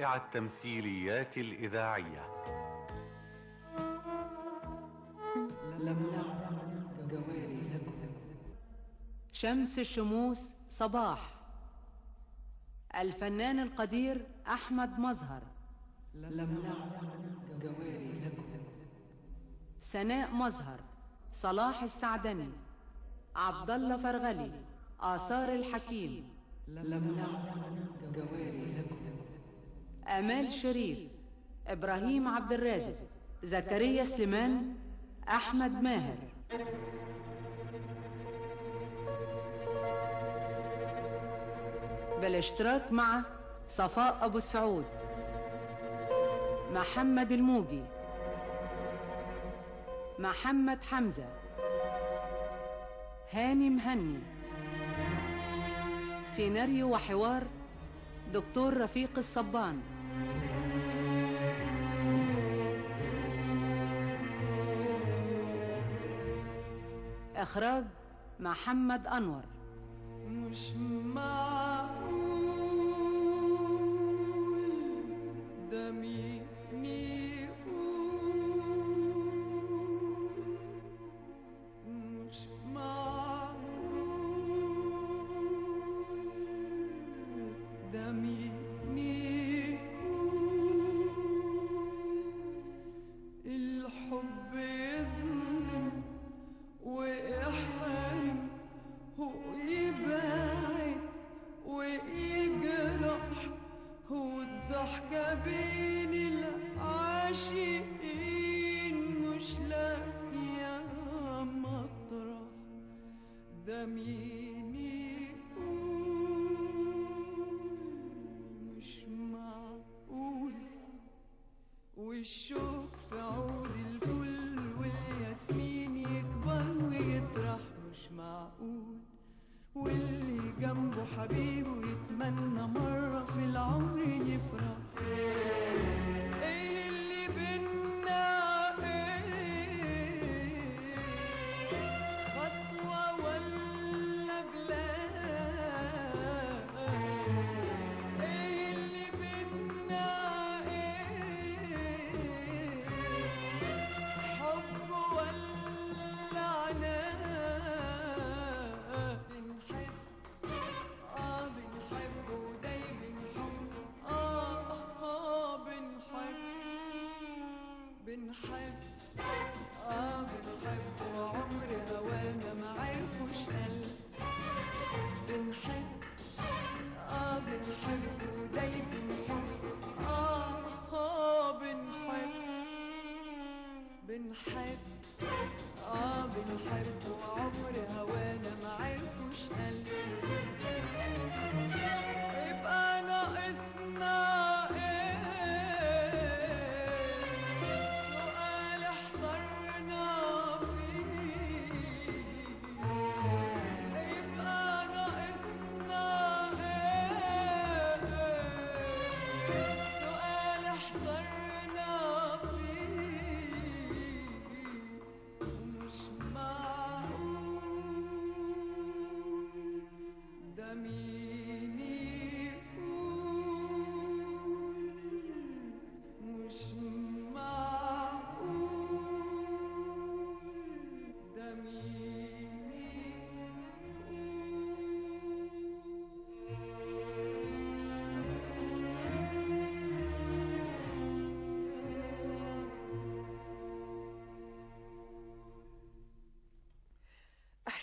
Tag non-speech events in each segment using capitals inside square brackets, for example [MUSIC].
رائع التمثيليات الإذاعية لم شمس الشموس صباح الفنان القدير أحمد مظهر لم سناء مظهر صلاح السعدني عبد الله فرغلي آثار الحكيم لم نعلم امال شريف ابراهيم عبد الرازق زكريا سليمان احمد ماهر بالاشتراك مع صفاء ابو السعود محمد الموجي محمد حمزه هاني مهني سيناريو وحوار دكتور رفيق الصبان إخراج محمد أنور مش معك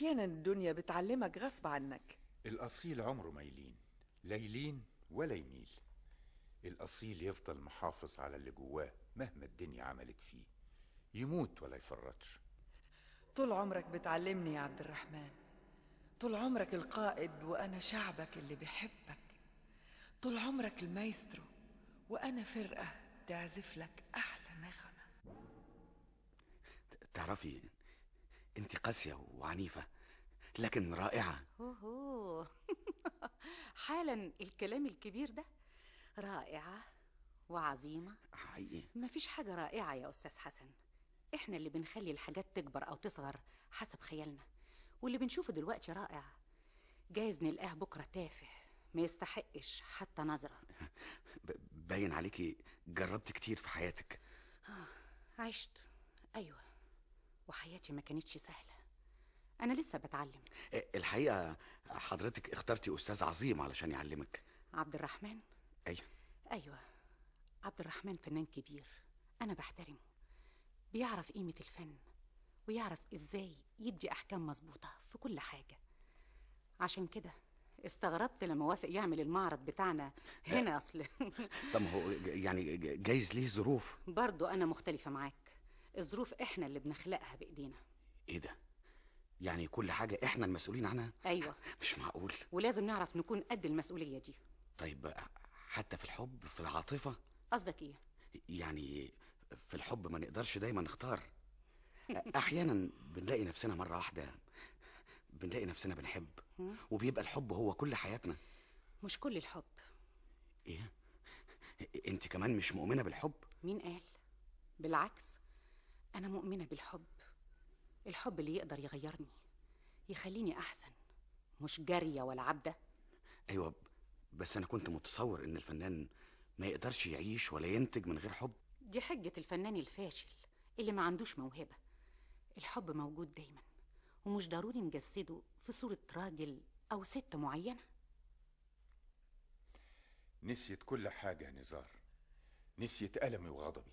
أحيانا الدنيا بتعلمك غصب عنك الأصيل عمره ما يلين لا يلين ولا يميل الأصيل يفضل محافظ على اللي جواه مهما الدنيا عملت فيه يموت ولا يفرطش طول عمرك بتعلمني يا عبد الرحمن طول عمرك القائد وأنا شعبك اللي بيحبك طول عمرك المايسترو وأنا فرقة تعزف لك أحلى نغمة تعرفي أنت قاسية وعنيفة لكن رائعة [LAUGHS] حالا الكلام الكبير ده رائعة وعظيمة حقيقي مفيش حاجة رائعة يا أستاذ حسن إحنا اللي بنخلي الحاجات تكبر أو تصغر حسب خيالنا واللي بنشوفه دلوقتي رائع جايز نلقاه بكرة تافه ما يستحقش حتى نظرة [LAUGHS] باين عليكي جربت كتير في حياتك آه. عشت أيوة وحياتي ما كانتش سهلة أنا لسه بتعلم إيه، الحقيقة حضرتك اخترتي أستاذ عظيم علشان يعلمك عبد الرحمن أيوة أيوة عبد الرحمن فنان كبير أنا بحترمه بيعرف قيمة الفن ويعرف إزاي يدي أحكام مظبوطة في كل حاجة عشان كده استغربت لما وافق يعمل المعرض بتاعنا هنا إيه. أصل [LAUGHS] طب هو يعني جايز ليه ظروف برضو أنا مختلفة معاك الظروف إحنا اللي بنخلقها بإيدينا إيه ده؟ يعني كل حاجة احنا المسؤولين عنها ايوه مش معقول ولازم نعرف نكون قد المسؤولية دي طيب حتى في الحب في العاطفة قصدك ايه يعني في الحب ما نقدرش دايما نختار احيانا بنلاقي نفسنا مرة واحدة بنلاقي نفسنا بنحب وبيبقى الحب هو كل حياتنا مش كل الحب ايه انت كمان مش مؤمنة بالحب مين قال بالعكس انا مؤمنة بالحب الحب اللي يقدر يغيرني يخليني احسن مش جاريه ولا عبده ايوه بس انا كنت متصور ان الفنان ما يقدرش يعيش ولا ينتج من غير حب دي حجه الفنان الفاشل اللي ما عندوش موهبه الحب موجود دايما ومش ضروري نجسده في صوره راجل او ست معينه نسيت كل حاجه نزار نسيت المي وغضبي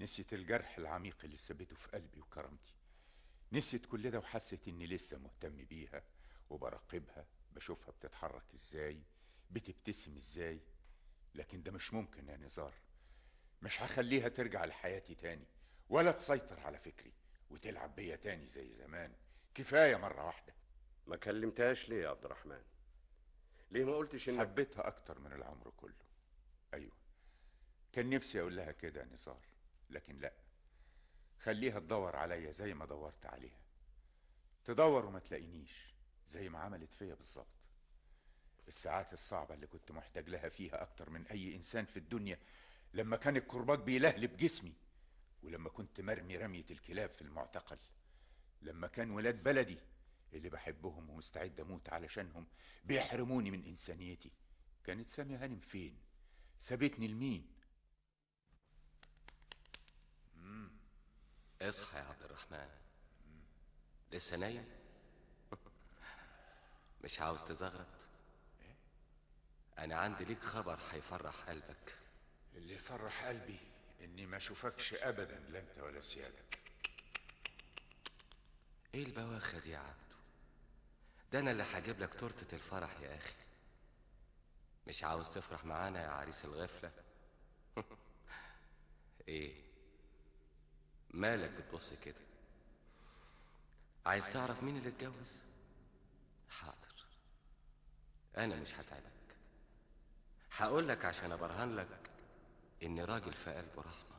نسيت الجرح العميق اللي سبته في قلبي وكرامتي نسيت كل ده وحست اني لسه مهتم بيها وبراقبها بشوفها بتتحرك ازاي بتبتسم ازاي لكن ده مش ممكن يا نزار مش هخليها ترجع لحياتي تاني ولا تسيطر على فكري وتلعب بيا تاني زي زمان كفايه مره واحده ما كلمتهاش ليه يا عبد الرحمن ليه ما قلتش ان حبيتها اكتر من العمر كله ايوه كان نفسي اقول لها كده يا نزار لكن لا خليها تدور عليا زي ما دورت عليها تدور وما تلاقينيش زي ما عملت فيا بالظبط الساعات الصعبة اللي كنت محتاج لها فيها أكتر من أي إنسان في الدنيا لما كان الكرباج بيلهلب جسمي ولما كنت مرمي رمية الكلاب في المعتقل لما كان ولاد بلدي اللي بحبهم ومستعد أموت علشانهم بيحرموني من إنسانيتي كانت سامية هانم فين؟ سابتني لمين؟ اصحى يا عبد الرحمن لسه نايم مش عاوز تزغرط انا عندي ليك خبر هيفرح قلبك اللي يفرح قلبي اني ما اشوفكش ابدا لا انت ولا سيادك ايه البواخه دي يا عبدو ده انا اللي هجيب لك تورته الفرح يا اخي مش عاوز تفرح معانا يا عريس الغفله [LAUGHS] ايه مالك بتبص كده عايز تعرف مين اللي اتجوز حاضر انا مش هتعبك هقول لك عشان ابرهن لك ان راجل في قلبه رحمه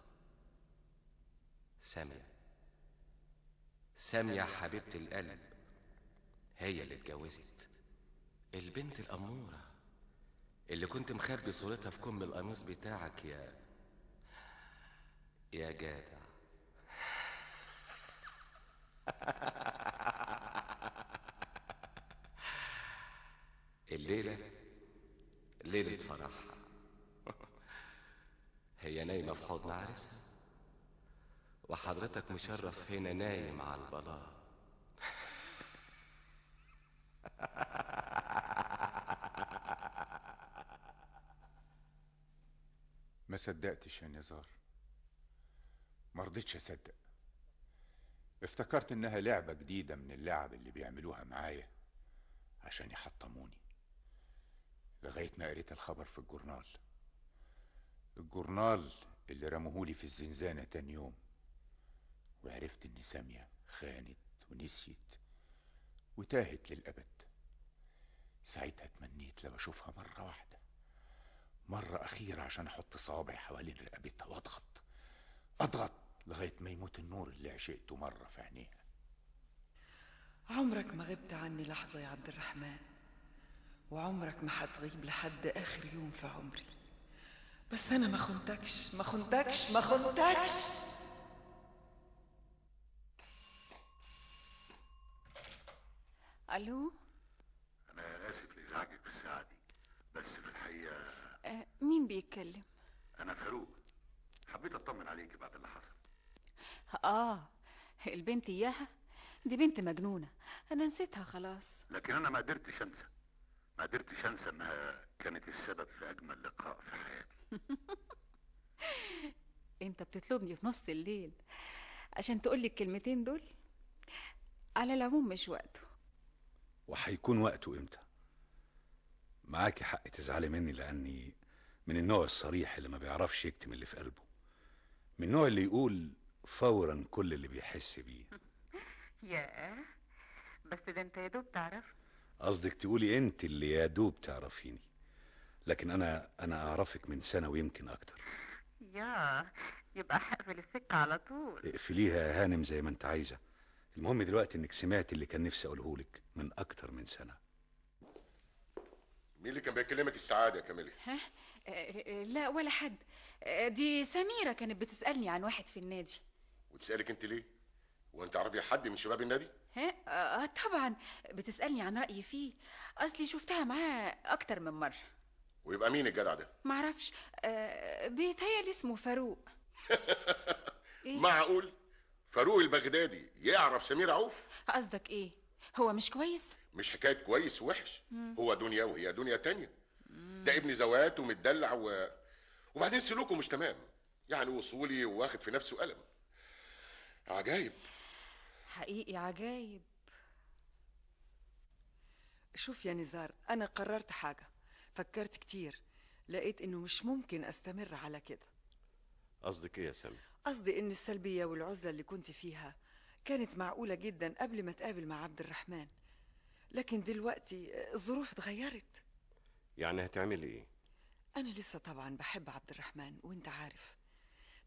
ساميه ساميه حبيبه القلب هي اللي اتجوزت البنت الاموره اللي كنت مخبي صورتها في كم القميص بتاعك يا يا جادع [LAUGHS] الليلة ليلة فرحها هي نايمة في حضن عرس وحضرتك مشرف هنا نايم على البلاط [LAUGHS] ما صدقتش يا نزار ما رضيتش اصدق افتكرت انها لعبة جديدة من اللعب اللي بيعملوها معايا عشان يحطموني لغاية ما قريت الخبر في الجورنال الجورنال اللي رموهولي في الزنزانة تاني يوم وعرفت ان سامية خانت ونسيت وتاهت للأبد ساعتها تمنيت لو أشوفها مرة واحدة مرة أخيرة عشان أحط صوابعي حوالين رقبتها وأضغط أضغط لغاية ما يموت النور اللي عشقته مرة في عينيها عمرك ما غبت عني لحظة يا عبد الرحمن وعمرك ما هتغيب لحد آخر يوم في عمري بس أنا ما خنتكش ما خنتكش ما خنتكش ألو أنا آسف لإزعاجك في الساعة دي بس في الحقيقة أه مين بيتكلم؟ أنا فاروق حبيت أطمن عليك بعد آه البنت إياها دي بنت مجنونة أنا نسيتها خلاص لكن أنا ما قدرتش أنسى ما قدرتش أنسى إنها كانت السبب في أجمل لقاء في حياتي [LAUGHS] أنت بتطلبني في نص الليل عشان تقول لي الكلمتين دول على العموم مش وقته وهيكون وقته إمتى؟ معاكي حق تزعلي مني لأني من النوع الصريح اللي ما بيعرفش يكتم اللي في قلبه من النوع اللي يقول فورا كل اللي بيحس بيه [LAUGHS] يا بس ده انت يا دوب تعرف قصدك تقولي انت اللي يا دوب تعرفيني لكن انا انا اعرفك من سنه ويمكن اكتر يا يبقى هقفل السكه على طول اقفليها يا هانم زي ما انت عايزه المهم دلوقتي انك سمعت اللي كان نفسي اقوله لك من اكتر من سنه مين اللي كان بيكلمك السعاده يا كاميليا ها آه، آه، لا ولا حد آه، دي سميره كانت بتسالني عن واحد في النادي وتسالك انت ليه وانت عرفي حد من شباب النادي ها آه طبعا بتسالني عن رايي فيه اصلي شفتها معاه اكتر من مره ويبقى مين الجدع ده معرفش آه بيتهيألي اسمه فاروق إيه؟ [LAUGHS] معقول فاروق البغدادي يعرف سمير عوف قصدك ايه هو مش كويس مش حكايه كويس ووحش هو دنيا وهي دنيا تانية مم. ده ابن زوات ومتدلع و... وبعدين سلوكه مش تمام يعني وصولي واخد في نفسه قلم عجايب حقيقي عجايب شوف يا نزار أنا قررت حاجة فكرت كتير لقيت إنه مش ممكن أستمر على كده قصدك إيه يا سامي؟ قصدي إن السلبية والعزلة اللي كنت فيها كانت معقولة جدا قبل ما تقابل مع عبد الرحمن لكن دلوقتي آه، الظروف اتغيرت يعني هتعملي إيه؟ أنا لسه طبعا بحب عبد الرحمن وأنت عارف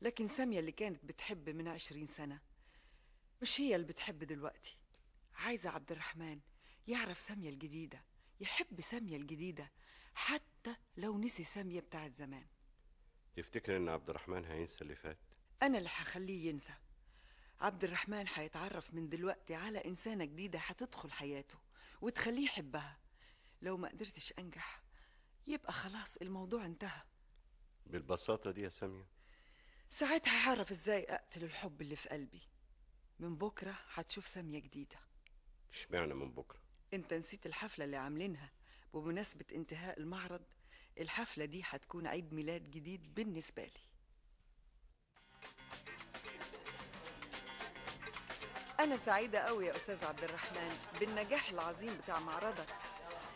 لكن سامية اللي كانت بتحب من عشرين سنة مش هي اللي بتحب دلوقتي عايزة عبد الرحمن يعرف سامية الجديدة يحب سامية الجديدة حتى لو نسي سامية بتاعت زمان تفتكر ان عبد الرحمن هينسى اللي فات انا اللي هخليه ينسى عبد الرحمن هيتعرف من دلوقتي على انسانه جديده هتدخل حياته وتخليه يحبها لو ما قدرتش انجح يبقى خلاص الموضوع انتهى بالبساطه دي يا ساميه ساعتها هعرف ازاي اقتل الحب اللي في قلبي من بكره هتشوف ساميه جديده اشمعنى من بكره انت نسيت الحفله اللي عاملينها بمناسبه انتهاء المعرض الحفله دي هتكون عيد ميلاد جديد بالنسبه لي أنا سعيدة قوي يا أستاذ عبد الرحمن بالنجاح العظيم بتاع معرضك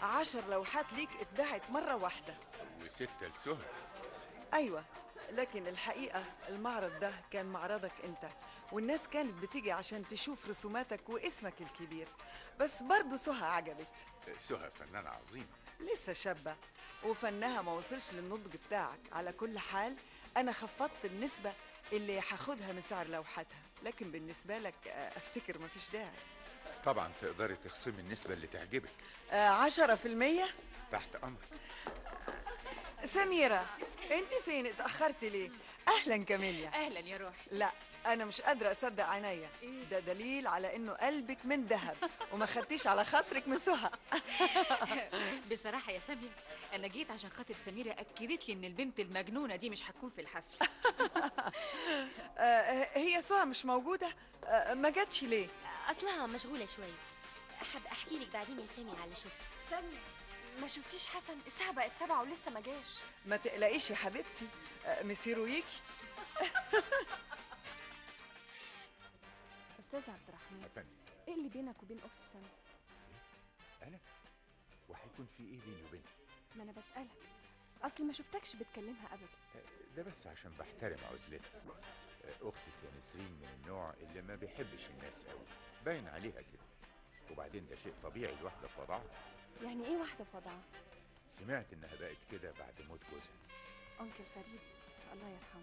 عشر لوحات ليك اتباعت مرة واحدة وستة لسهر أيوة لكن الحقيقة المعرض ده كان معرضك أنت والناس كانت بتيجي عشان تشوف رسوماتك واسمك الكبير بس برضه سهى عجبت سهى فنانة عظيمة لسه شابة وفنها ما وصلش للنضج بتاعك على كل حال أنا خفضت النسبة اللي هاخدها من سعر لوحتها لكن بالنسبة لك آه، أفتكر مفيش داعي طبعا تقدري تخصمي النسبة اللي تعجبك آه، عشرة في المية تحت أمرك آه، سميرة انت فين اتأخرتي ليه اهلا كاميليا اهلا يا روحي لا انا مش قادرة اصدق عينيا إيه؟ ده دليل على انه قلبك من ذهب وما خدتيش على خاطرك من سهى [LAUGHS] بصراحة يا سامية انا جيت عشان خاطر سميرة اكدت لي ان البنت المجنونة دي مش هتكون في الحفل [LAUGHS] آه، هي سهى مش موجودة آه، ما جاتش ليه اصلها مشغولة شوية أحب احكي لك بعدين يا سامية على اللي شفته سامية ما شفتيش حسن الساعة بقت سبعة ولسه ما جاش ما تقلقيش يا حبيبتي أه، مسيره يجي [LAUGHS] أستاذ عبد الرحمن أفندم إيه اللي بينك وبين أختي سما؟ إيه؟ أنا؟ وهيكون في إيه بيني وبينها؟ ما أنا بسألك أصل ما شفتكش بتكلمها أبدا أه، ده بس عشان بحترم عزلتها أه، أختك يا نسرين من النوع اللي ما بيحبش الناس قوي باين عليها كده وبعدين ده شيء طبيعي الواحدة في وضعها يعني ايه واحدة فضعة؟ سمعت انها بقت كده بعد موت جوزها انكل فريد الله يرحمه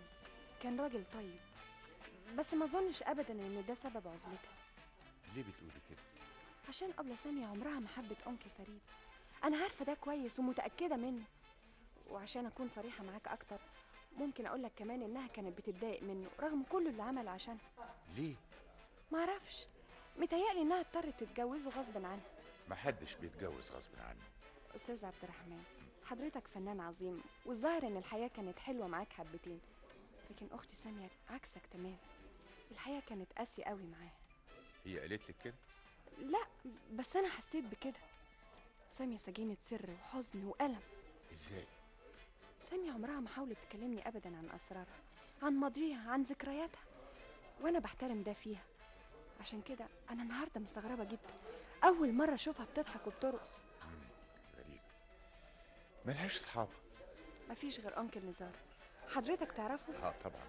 كان راجل طيب بس ما اظنش ابدا ان ده سبب عزلتها ليه بتقولي كده؟ عشان أبلة سامية عمرها ما حبت أنكل فريد أنا عارفة ده كويس ومتأكدة منه وعشان أكون صريحة معاك أكتر ممكن اقول لك كمان إنها كانت بتتضايق منه رغم كل اللي عمله عشانها ليه؟ معرفش متهيألي إنها اضطرت تتجوزه غصب عنها محدش بيتجوز غصب عنه استاذ عبد الرحمن حضرتك فنان عظيم والظاهر ان الحياه كانت حلوه معاك حبتين لكن اختي ساميه عكسك تماما الحياه كانت قاسيه قوي معاها هي قالت لك كده لا بس انا حسيت بكده ساميه سجينه سر وحزن والم ازاي ساميه عمرها ما حاولت تكلمني ابدا عن اسرارها عن ماضيها عن ذكرياتها وانا بحترم ده فيها عشان كده انا النهارده مستغربه جدا اول مره اشوفها بتضحك وبترقص غريب ملهاش ما مفيش غير انكل نزار حضرتك تعرفه اه طبعا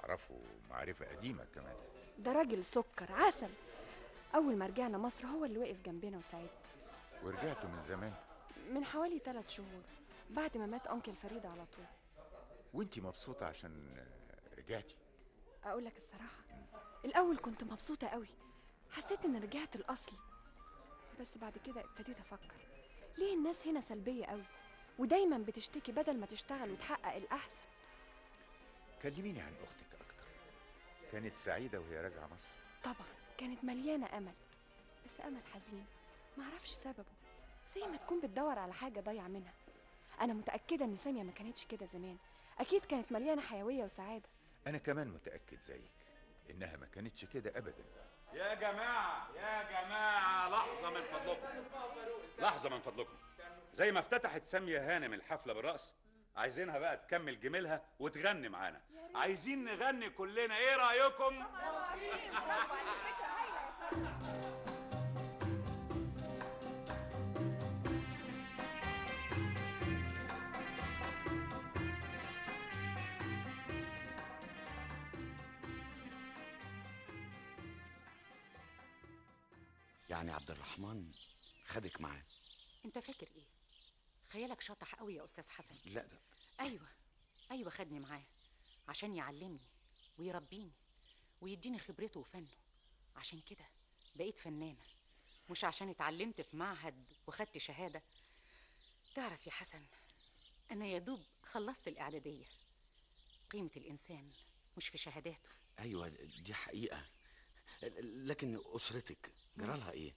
اعرفه معرفه قديمه كمان ده راجل سكر عسل اول ما رجعنا مصر هو اللي وقف جنبنا وساعدنا ورجعتوا من زمان من حوالي ثلاث شهور بعد ما مات انكل فريده على طول وانتي مبسوطه عشان رجعتي اقول لك الصراحه الاول كنت مبسوطه قوي حسيت ان رجعت الاصل بس بعد كده ابتديت افكر ليه الناس هنا سلبيه قوي ودايما بتشتكي بدل ما تشتغل وتحقق الاحسن كلميني عن اختك اكتر كانت سعيده وهي راجعه مصر طبعا كانت مليانه امل بس امل حزين معرفش سببه زي ما تكون بتدور على حاجه ضايع منها انا متاكده ان ساميه ما كانتش كده زمان اكيد كانت مليانه حيويه وسعاده انا كمان متاكد زيك انها ما كانتش كده ابدا يا جماعة يا جماعة لحظة من فضلكم لحظة من فضلكم زي ما افتتحت سامية هانم الحفلة بالرقص عايزينها بقى تكمل جميلها وتغني معانا عايزين نغني كلنا ايه رأيكم؟ يعني عبد الرحمن خدك معاه انت فاكر ايه خيالك شطح قوي يا استاذ حسن لا ده ايوه ايوه خدني معاه عشان يعلمني ويربيني ويديني خبرته وفنه عشان كده بقيت فنانه مش عشان اتعلمت في معهد وخدت شهاده تعرف يا حسن انا يا دوب خلصت الاعداديه قيمه الانسان مش في شهاداته ايوه دي حقيقه لكن اسرتك جرالها ايه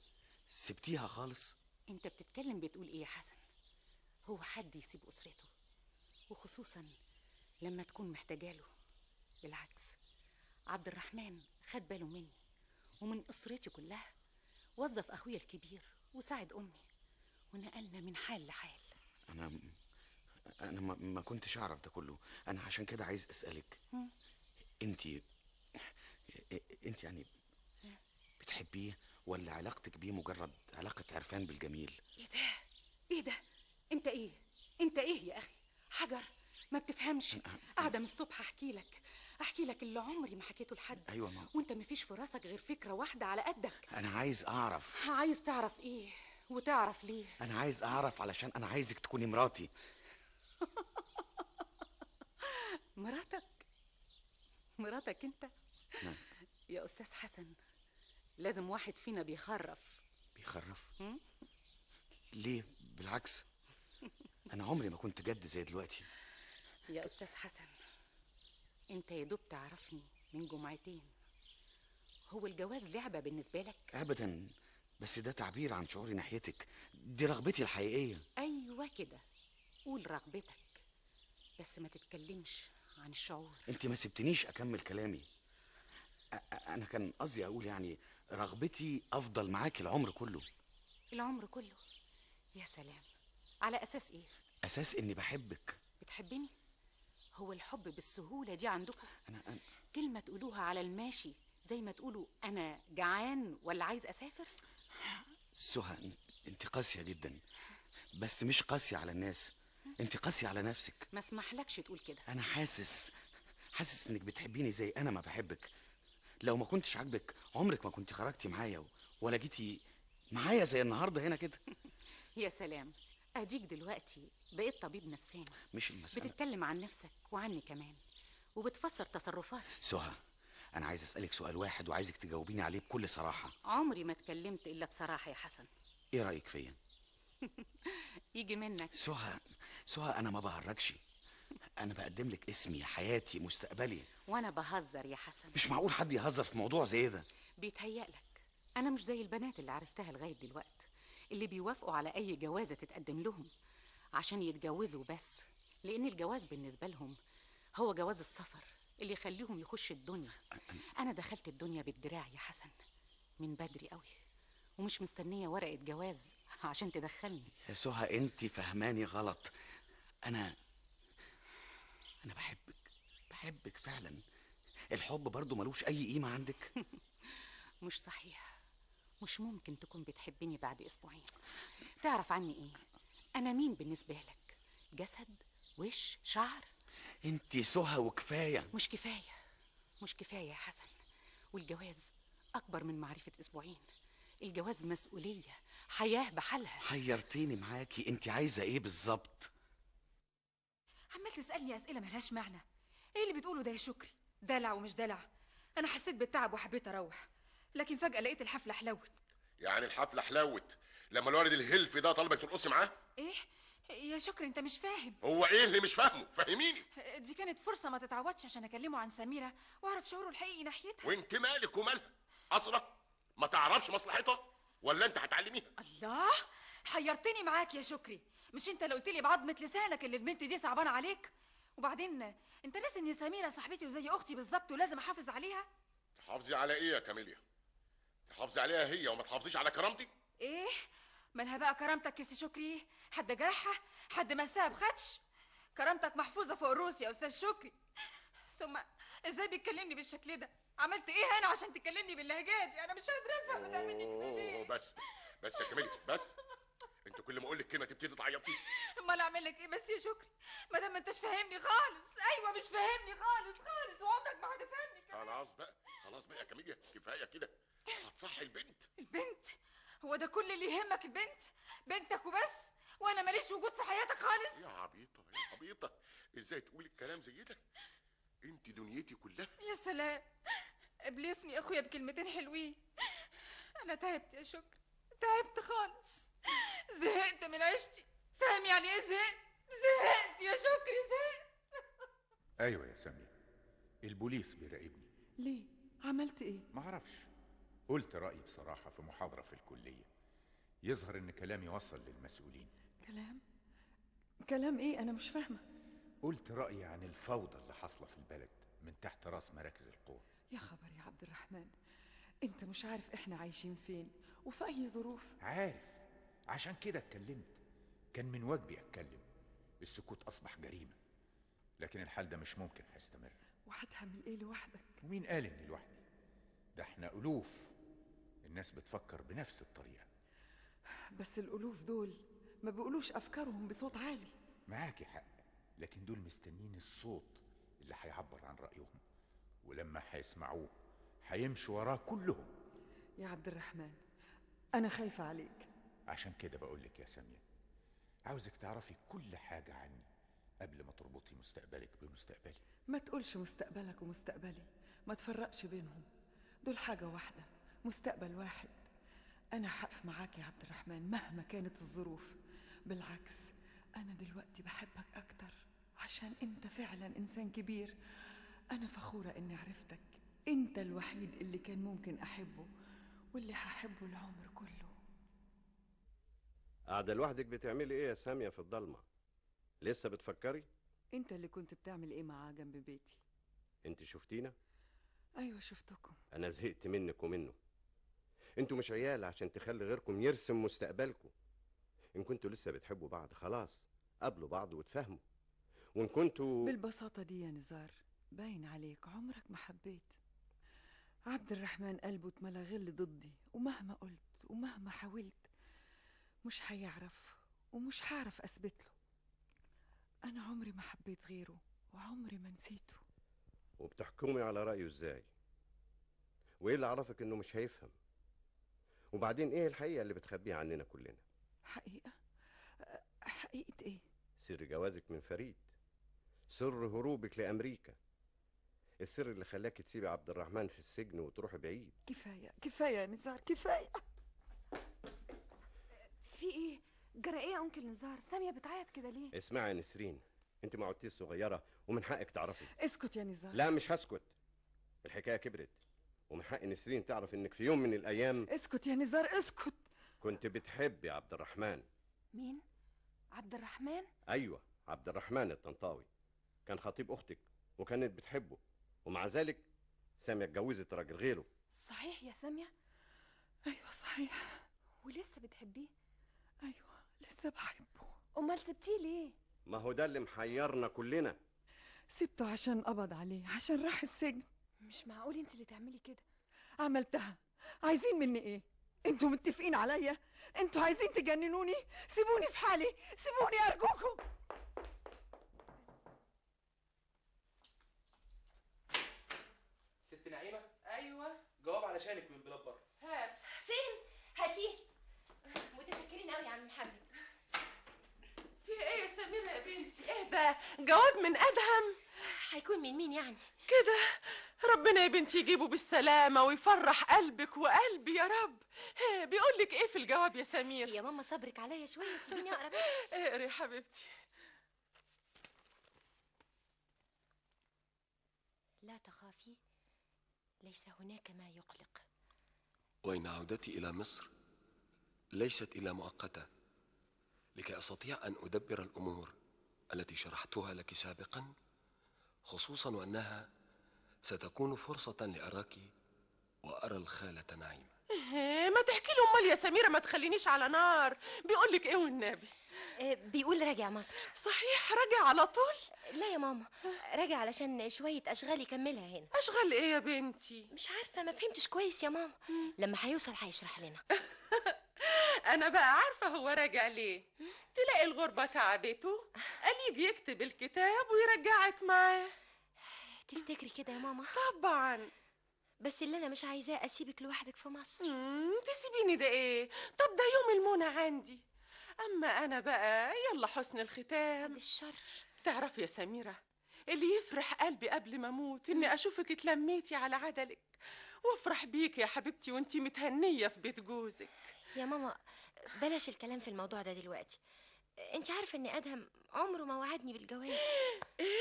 سبتيها خالص انت بتتكلم بتقول ايه يا حسن هو حد يسيب اسرته وخصوصا لما تكون محتاجاله بالعكس عبد الرحمن خد باله مني ومن اسرتي كلها وظف اخويا الكبير وساعد امي ونقلنا من حال لحال انا انا ما, ما كنتش اعرف ده كله انا عشان كده عايز اسالك انت انت يعني بتحبيه ولا علاقتك بيه مجرد علاقة عرفان بالجميل ايه ده ايه ده انت ايه انت ايه يا اخي حجر ما بتفهمش قاعدة من الصبح احكي لك احكي لك اللي عمري ما حكيته لحد ايوه ماما وانت مفيش في راسك غير فكرة واحدة على قدك انا عايز اعرف عايز تعرف ايه وتعرف ليه انا عايز اعرف علشان انا عايزك تكوني مراتي [LAUGHS] مراتك مراتك انت نعم. يا استاذ حسن لازم واحد فينا بيخرف بيخرف؟ ليه؟ بالعكس أنا عمري ما كنت جد زي دلوقتي يا أستاذ حسن أنت يا دوب تعرفني من جمعتين هو الجواز لعبة بالنسبة لك؟ أبدا بس ده تعبير عن شعوري ناحيتك دي رغبتي الحقيقية أيوة كده قول رغبتك بس ما تتكلمش عن الشعور أنت ما سبتنيش أكمل كلامي انا كان قصدي اقول يعني رغبتي افضل معاك العمر كله العمر كله يا سلام على اساس ايه اساس اني بحبك بتحبني هو الحب بالسهوله دي عندكم انا انا كلمه تقولوها على الماشي زي ما تقولوا انا جعان ولا عايز اسافر سهى انت قاسيه جدا بس مش قاسيه على الناس انت قاسيه على نفسك ما اسمحلكش تقول كده انا حاسس حاسس انك بتحبيني زي انا ما بحبك لو ما كنتش عاجبك عمرك ما كنت خرجتي معايا ولا جيتي معايا زي النهارده هنا كده [LAUGHS] يا سلام اديك دلوقتي بقيت طبيب نفساني مش المسألة بتتكلم عن نفسك وعني كمان وبتفسر تصرفاتي سهى انا عايز اسالك سؤال واحد وعايزك تجاوبيني عليه بكل صراحه عمري ما اتكلمت الا بصراحه يا حسن ايه رايك فيا [LAUGHS] يجي منك سهى سهى انا ما بهرجش انا بقدم لك اسمي حياتي مستقبلي وانا بهزر يا حسن مش معقول حد يهزر في موضوع زي ده بيتهيألك انا مش زي البنات اللي عرفتها لغايه دلوقتي اللي بيوافقوا على اي جوازه تتقدم لهم عشان يتجوزوا بس لان الجواز بالنسبه لهم هو جواز السفر اللي يخليهم يخش الدنيا انا دخلت الدنيا بالدراع يا حسن من بدري قوي ومش مستنيه ورقه جواز عشان تدخلني يا سهى انت فهماني غلط انا انا بحبك بحبك فعلا الحب برضو ملوش اي قيمه عندك [LAUGHS] مش صحيح مش ممكن تكون بتحبني بعد اسبوعين تعرف عني ايه انا مين بالنسبه لك جسد وش شعر انت سهى وكفايه مش كفايه مش كفايه يا حسن والجواز اكبر من معرفه اسبوعين الجواز مسؤوليه حياه بحالها حيرتيني معاكي انت عايزه ايه بالظبط عمال تسألني أسئلة ملهاش معنى إيه اللي بتقوله ده يا شكري دلع ومش دلع أنا حسيت بالتعب وحبيت أروح لكن فجأة لقيت الحفلة حلوت يعني الحفلة حلوت لما الوالد الهلفي ده طالبك ترقصي معاه إيه يا شكري أنت مش فاهم هو إيه اللي مش فاهمه فهميني دي كانت فرصة ما تتعودش عشان أكلمه عن سميرة وأعرف شعوره الحقيقي ناحيتها وأنت مالك ومالها أسرة ما تعرفش مصلحتها ولا أنت هتعلميها الله حيرتني معاك يا شكري مش انت اللي قلت لي بعظمه لسانك اللي البنت دي صعبانه عليك وبعدين انت ناسي ان سميره صاحبتي وزي اختي بالظبط ولازم احافظ عليها تحافظي على ايه يا كاميليا تحافظي عليها هي وما تحافظيش على كرامتي ايه منها بقى كرامتك يا سي شكري حد جرحها حد ساب بخدش كرامتك محفوظه فوق الروس يا استاذ شكري ثم ازاي بتكلمني بالشكل ده عملت ايه انا عشان تكلمني باللهجات دي يعني انا مش قادره افهم ده مني كده بس بس بس يا كاميليا بس انت كل ما اقول لك كلمه تبتدي تعيطي [LAUGHS] امال اعمل لك ايه بس يا شكري ما دام ما انتش فاهمني خالص ايوه مش فاهمني خالص خالص وعمرك ما هتفهمني كمان خلاص بقى خلاص بقى يا كاميليا كفايه كده هتصحي البنت البنت هو ده كل اللي يهمك البنت بنتك وبس وانا ماليش وجود في حياتك خالص يا عبيطه يا عبيطه ازاي تقولي الكلام زي ده انت دنيتي كلها يا سلام ابلفني اخويا بكلمتين حلوين انا تعبت يا شكري تعبت خالص زهقت من عيشتي فاهم يعني ايه زهقت زهقت يا شكري زهقت ايوه يا سامية البوليس بيراقبني ليه عملت ايه معرفش قلت رايي بصراحه في محاضره في الكليه يظهر ان كلامي وصل للمسؤولين كلام كلام ايه انا مش فاهمه قلت رايي عن الفوضى اللي حاصله في البلد من تحت راس مراكز القوى يا خبر يا عبد الرحمن انت مش عارف احنا عايشين فين وفي اي ظروف عارف عشان كده اتكلمت كان من واجبي اتكلم السكوت اصبح جريمه لكن الحال ده مش ممكن هيستمر وهتعمل ايه لوحدك ومين قال اني لوحدي ده احنا الوف الناس بتفكر بنفس الطريقه بس الالوف دول ما بيقولوش افكارهم بصوت عالي معاكي حق لكن دول مستنين الصوت اللي هيعبر عن رايهم ولما هيسمعوه هيمشوا وراه كلهم يا عبد الرحمن انا خايفه عليك عشان كده بقول لك يا سامية عاوزك تعرفي كل حاجة عني قبل ما تربطي مستقبلك بمستقبلي ما تقولش مستقبلك ومستقبلي ما تفرقش بينهم دول حاجة واحدة مستقبل واحد أنا حقف معاك يا عبد الرحمن مهما كانت الظروف بالعكس أنا دلوقتي بحبك أكتر عشان أنت فعلا إنسان كبير أنا فخورة إني عرفتك أنت الوحيد اللي كان ممكن أحبه واللي هحبه العمر كله قاعدة لوحدك بتعملي ايه يا سامية في الضلمة؟ لسه بتفكري؟ انت اللي كنت بتعمل ايه معاه جنب بيتي؟ انت شفتينا؟ ايوه شفتكم انا زهقت منك ومنه انتوا مش عيال عشان تخلي غيركم يرسم مستقبلكم ان كنتوا لسه بتحبوا بعض خلاص قابلوا بعض وتفهموا وان كنتوا بالبساطة دي يا نزار باين عليك عمرك ما حبيت عبد الرحمن قلبه اتملى غل ضدي ومهما قلت ومهما حاولت مش حيعرف ومش حعرف أثبت له أنا عمري ما حبيت غيره وعمري ما نسيته وبتحكمي على رأيه إزاي؟ وإيه اللي عرفك إنه مش هيفهم؟ وبعدين إيه الحقيقة اللي بتخبيها عننا كلنا؟ حقيقة؟ حقيقة إيه؟ سر جوازك من فريد سر هروبك لأمريكا السر اللي خلاك تسيبي عبد الرحمن في السجن وتروحي بعيد كفاية كفاية يا نزار كفاية جرى ايه يا انكل نزار ساميه بتعيط كده ليه اسمعي يا نسرين انت ما عدتيش صغيره ومن حقك تعرفي اسكت يا نزار لا مش هسكت الحكايه كبرت ومن حق نسرين تعرف انك في يوم من الايام اسكت يا نزار اسكت كنت بتحبي عبد الرحمن مين عبد الرحمن ايوه عبد الرحمن الطنطاوي كان خطيب اختك وكانت بتحبه ومع ذلك ساميه اتجوزت راجل غيره صحيح يا ساميه ايوه صحيح ولسه بتحبيه ايوه لسه بحبه امال سبتيه ليه ما هو ده اللي محيرنا كلنا سبته عشان قبض عليه عشان راح السجن مش معقول انت اللي تعملي كده عملتها عايزين مني ايه انتوا متفقين عليا انتوا عايزين تجننوني سيبوني في حالي سيبوني ارجوكم ست نعيمه ايوه جواب علشانك من من بلبر هات فين ده جواب من ادهم هيكون من مين يعني كده ربنا يا بنتي يجيبه بالسلامة ويفرح قلبك وقلبي يا رب بيقول لك ايه في الجواب يا سمير يا ماما صبرك عليا شوية سيبيني اقرا [LAUGHS] اقري يا حبيبتي لا تخافي ليس هناك ما يقلق وإن عودتي إلى مصر ليست إلا مؤقتة لكي أستطيع أن أدبر الأمور التي شرحتها لك سابقا خصوصا وأنها ستكون فرصة لأراك وأرى الخالة نعيمة إيه ما تحكي له امال يا سميرة ما تخلينيش على نار بيقول لك ايه والنبي إيه، بيقول راجع مصر صحيح راجع على طول لا يا ماما راجع علشان شوية أشغال يكملها هنا أشغال إيه يا بنتي مش عارفة ما فهمتش كويس يا ماما لما هيوصل هيشرح لنا [LAUGHS] أنا بقى عارفة هو راجع ليه تلاقي الغربة تعبته يجي يكتب الكتاب ويرجعك معاه تفتكري كده يا ماما طبعا بس اللي انا مش عايزاه اسيبك لوحدك في مصر امم تسيبيني ده ايه طب ده يوم المنى عندي اما انا بقى يلا حسن الختام الشر تعرفي يا سميره اللي يفرح قلبي قبل ما اموت اني اشوفك اتلميتي على عدلك وافرح بيك يا حبيبتي وانتي متهنيه في بيت جوزك يا ماما بلاش الكلام في الموضوع ده دلوقتي انت عارفه ان ادهم عمره ما وعدني بالجواز [GASPS] ايه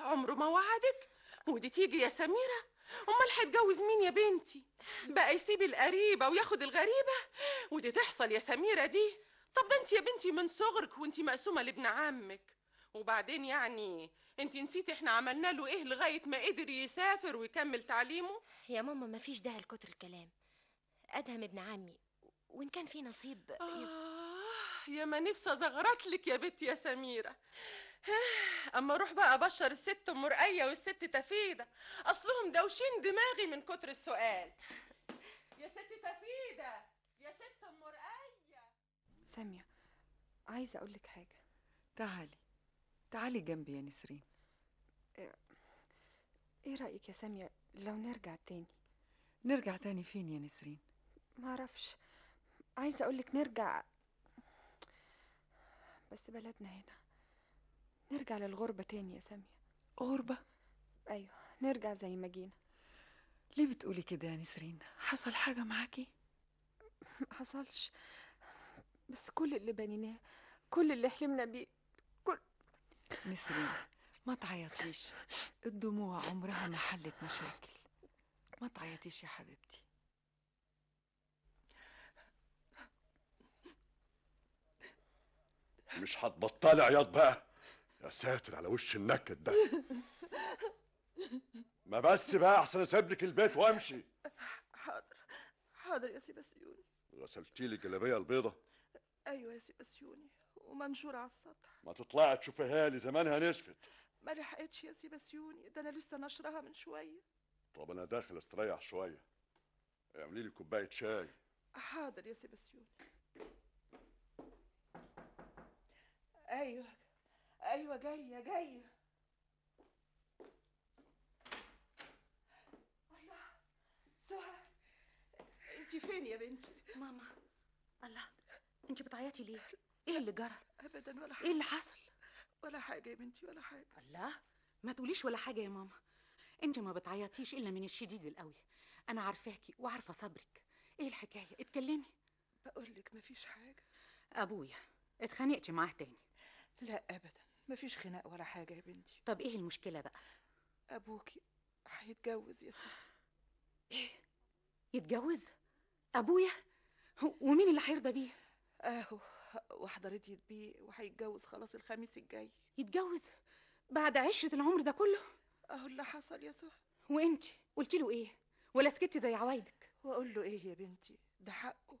عمره ما وعدك ودي تيجي يا سميره امال هيتجوز مين يا بنتي بقى يسيب القريبه وياخد الغريبه ودي تحصل يا سميره دي طب ده انت يا بنتي من صغرك وانت مقسومه لابن عمك وبعدين يعني انت نسيتي احنا عملنا له ايه لغايه ما قدر يسافر ويكمل تعليمه يا ماما مفيش داعي لكتر الكلام ادهم ابن عمي وان كان في نصيب آه. يا ما نفسي ازغرت لك يا بت يا سميره [SIGHS] اما اروح بقى ابشر الست ام رقيه والست تفيده اصلهم دوشين دماغي من كتر السؤال يا ست تفيده يا ست ام رقيه ساميه عايزه اقول لك حاجه تعالي تعالي جنبي يا نسرين آه، ايه رايك يا ساميه لو نرجع تاني نرجع تاني فين يا نسرين معرفش عايزه اقولك نرجع بس بلدنا هنا نرجع للغربة تاني يا سامية غربة؟ أيوة نرجع زي ما جينا ليه بتقولي كده يا نسرين حصل حاجة معاكي؟ [LAUGHS] حصلش بس كل اللي بنيناه كل اللي حلمنا بيه كل نسرين ما تعيطيش الدموع عمرها ما حلت مشاكل ما تعيطيش يا حبيبتي مش هتبطلي عياط بقى يا ساتر على وش النكد ده ما بس بقى احسن اسيب لك البيت وامشي حاضر حاضر يا سيبا غسلتي لي الجلابيه البيضه ايوه يا سيبا ومنشور ومنشوره على السطح ما تطلعي تشوفيها لي زمانها نشفت ما لحقتش يا سيبا ده انا لسه نشرها من شويه طب انا داخل استريح شويه اعملي لي كوبايه شاي حاضر يا سيبا ايوه ايوه جايه جايه أيوه. الله سهى انت فين يا بنتي ماما الله انت بتعيطي ليه ايه اللي جرى ابدا ولا حاجه ايه اللي حصل ولا حاجه يا بنتي ولا حاجه الله ما تقوليش ولا حاجه يا ماما انت ما بتعيطيش الا من الشديد القوي انا عارفاكي وعارفه صبرك ايه الحكايه اتكلمي بقول لك ما فيش حاجه ابويا اتخانقتي معاه تاني لا ابدا مفيش خناق ولا حاجه يا بنتي طب ايه المشكله بقى ابوكي هيتجوز يا سيدي ايه يتجوز ابويا ومين اللي هيرضى بيه اهو وحضرتي بيه وهيتجوز خلاص الخميس الجاي يتجوز بعد عشرة العمر ده كله اهو اللي حصل يا صح وانت قلت له ايه ولا سكتي زي عوايدك واقول له ايه يا بنتي ده حقه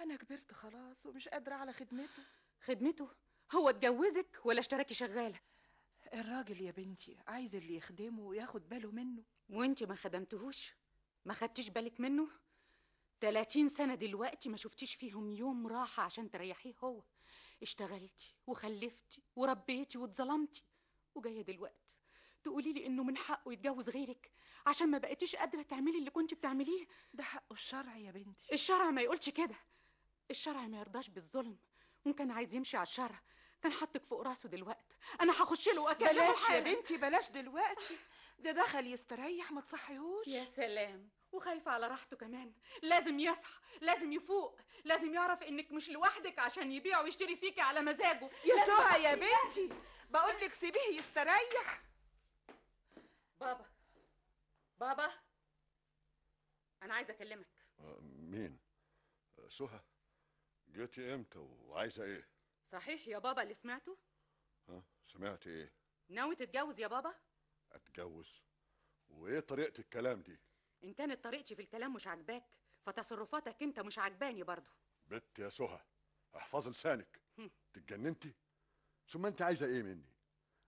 انا كبرت خلاص ومش قادره على خدمته خدمته هو اتجوزك ولا اشتراكي شغاله الراجل يا بنتي عايز اللي يخدمه وياخد باله منه وانت ما خدمتهوش ما خدتيش بالك منه 30 سنة دلوقتي ما شفتيش فيهم يوم راحة عشان تريحيه هو اشتغلتي وخلفتي وربيتي واتظلمتي وجاية دلوقتي تقولي لي انه من حقه يتجوز غيرك عشان ما بقيتيش قادرة تعملي اللي كنت بتعمليه ده حقه الشرع يا بنتي الشرع ما يقولش كده الشرع ما يرضاش بالظلم وان كان عايز يمشي على الشرع كان حطك فوق راسه دلوقتي انا هخش له واكلمه بلاش يا بنتي بلاش دلوقتي ده دخل يستريح ما تصحيهوش يا سلام وخايفة على راحته كمان لازم يصحى لازم يفوق لازم يعرف انك مش لوحدك عشان يبيع ويشتري فيكي على مزاجه يا سهى يا بنتي بقول لك سيبيه يستريح بابا بابا انا عايزه اكلمك آه، مين آه، سهى جيتي امتى وعايزه ايه صحيح يا بابا اللي سمعته ها سمعت ايه ناوي تتجوز يا بابا اتجوز وايه طريقه الكلام دي ان كانت طريقتي في الكلام مش عاجباك فتصرفاتك انت مش عاجباني برضه بت يا سهى احفظ لسانك تتجننتي ثم انت عايزه ايه مني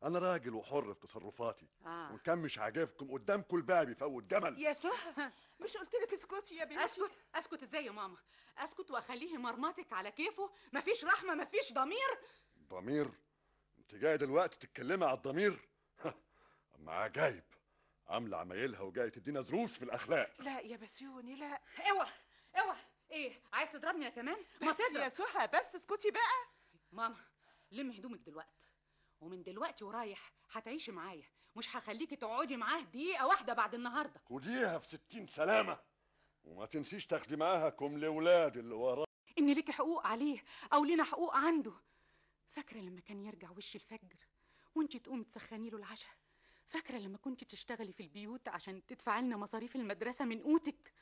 انا راجل وحر في تصرفاتي آه. وان كان مش عاجبكم قدامكم الباب بيفوت جمل يا سهى مش قلت لك اسكتي يا بنتي اسكت اسكت ازاي يا ماما اسكت واخليه مرمطك على كيفه مفيش رحمه مفيش ضمير ضمير انت جاي دلوقتي تتكلمي على الضمير [LAUGHS] اما عجايب عامله عمايلها وجايه تدينا دروس في الاخلاق لا يا بسيوني لا اوعى اوعى ايه عايز تضربني يا كمان بس يا سهى بس اسكتي بقى ماما لم هدومك دلوقتي ومن دلوقتي ورايح هتعيشي معايا مش هخليكي تقعدي معاه دقيقه واحده بعد النهارده خديها ستين سلامه وما تنسيش تاخدي معاها كم لولاد اللي وراه ان ليكي حقوق عليه او لينا حقوق عنده فاكره لما كان يرجع وش الفجر وانت تقوم تسخني له العشاء فاكره لما كنت تشتغلي في البيوت عشان تدفعي لنا مصاريف المدرسه من قوتك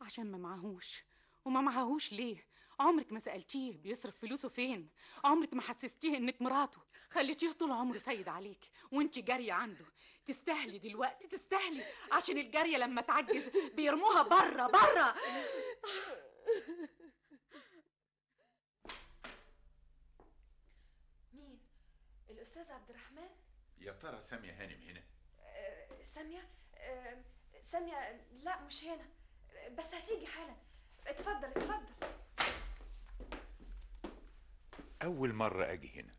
عشان ما معهوش وما معهوش ليه عمرك ما سالتيه بيصرف فلوسه فين عمرك ما حسستيه انك مراته خليتيه طول عمره سيد عليك وانت جاريه عنده تستاهلي دلوقتي تستاهلي عشان الجاريه لما تعجز بيرموها بره بره مين الاستاذ عبد الرحمن يا ترى ساميه هانم هنا أه ساميه أه ساميه لا مش هنا بس هتيجي حالا اتفضل اتفضل اول مره اجي هنا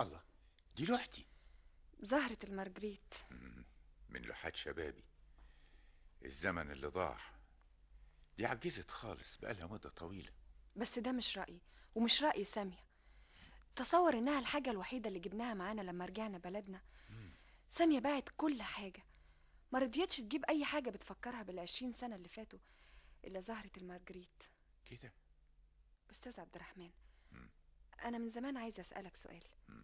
الله دي لوحتي زهرة المارجريت من لوحات شبابي الزمن اللي ضاع دي عجزت خالص بقالها مدة طويلة بس ده مش رأيي ومش رأي سامية تصور إنها الحاجة الوحيدة اللي جبناها معانا لما رجعنا بلدنا سامية باعت كل حاجة ما رضيتش تجيب أي حاجة بتفكرها بالعشرين سنة اللي فاتوا إلا زهرة المارجريت كده أستاذ عبد الرحمن أنا من زمان عايزة أسألك سؤال م.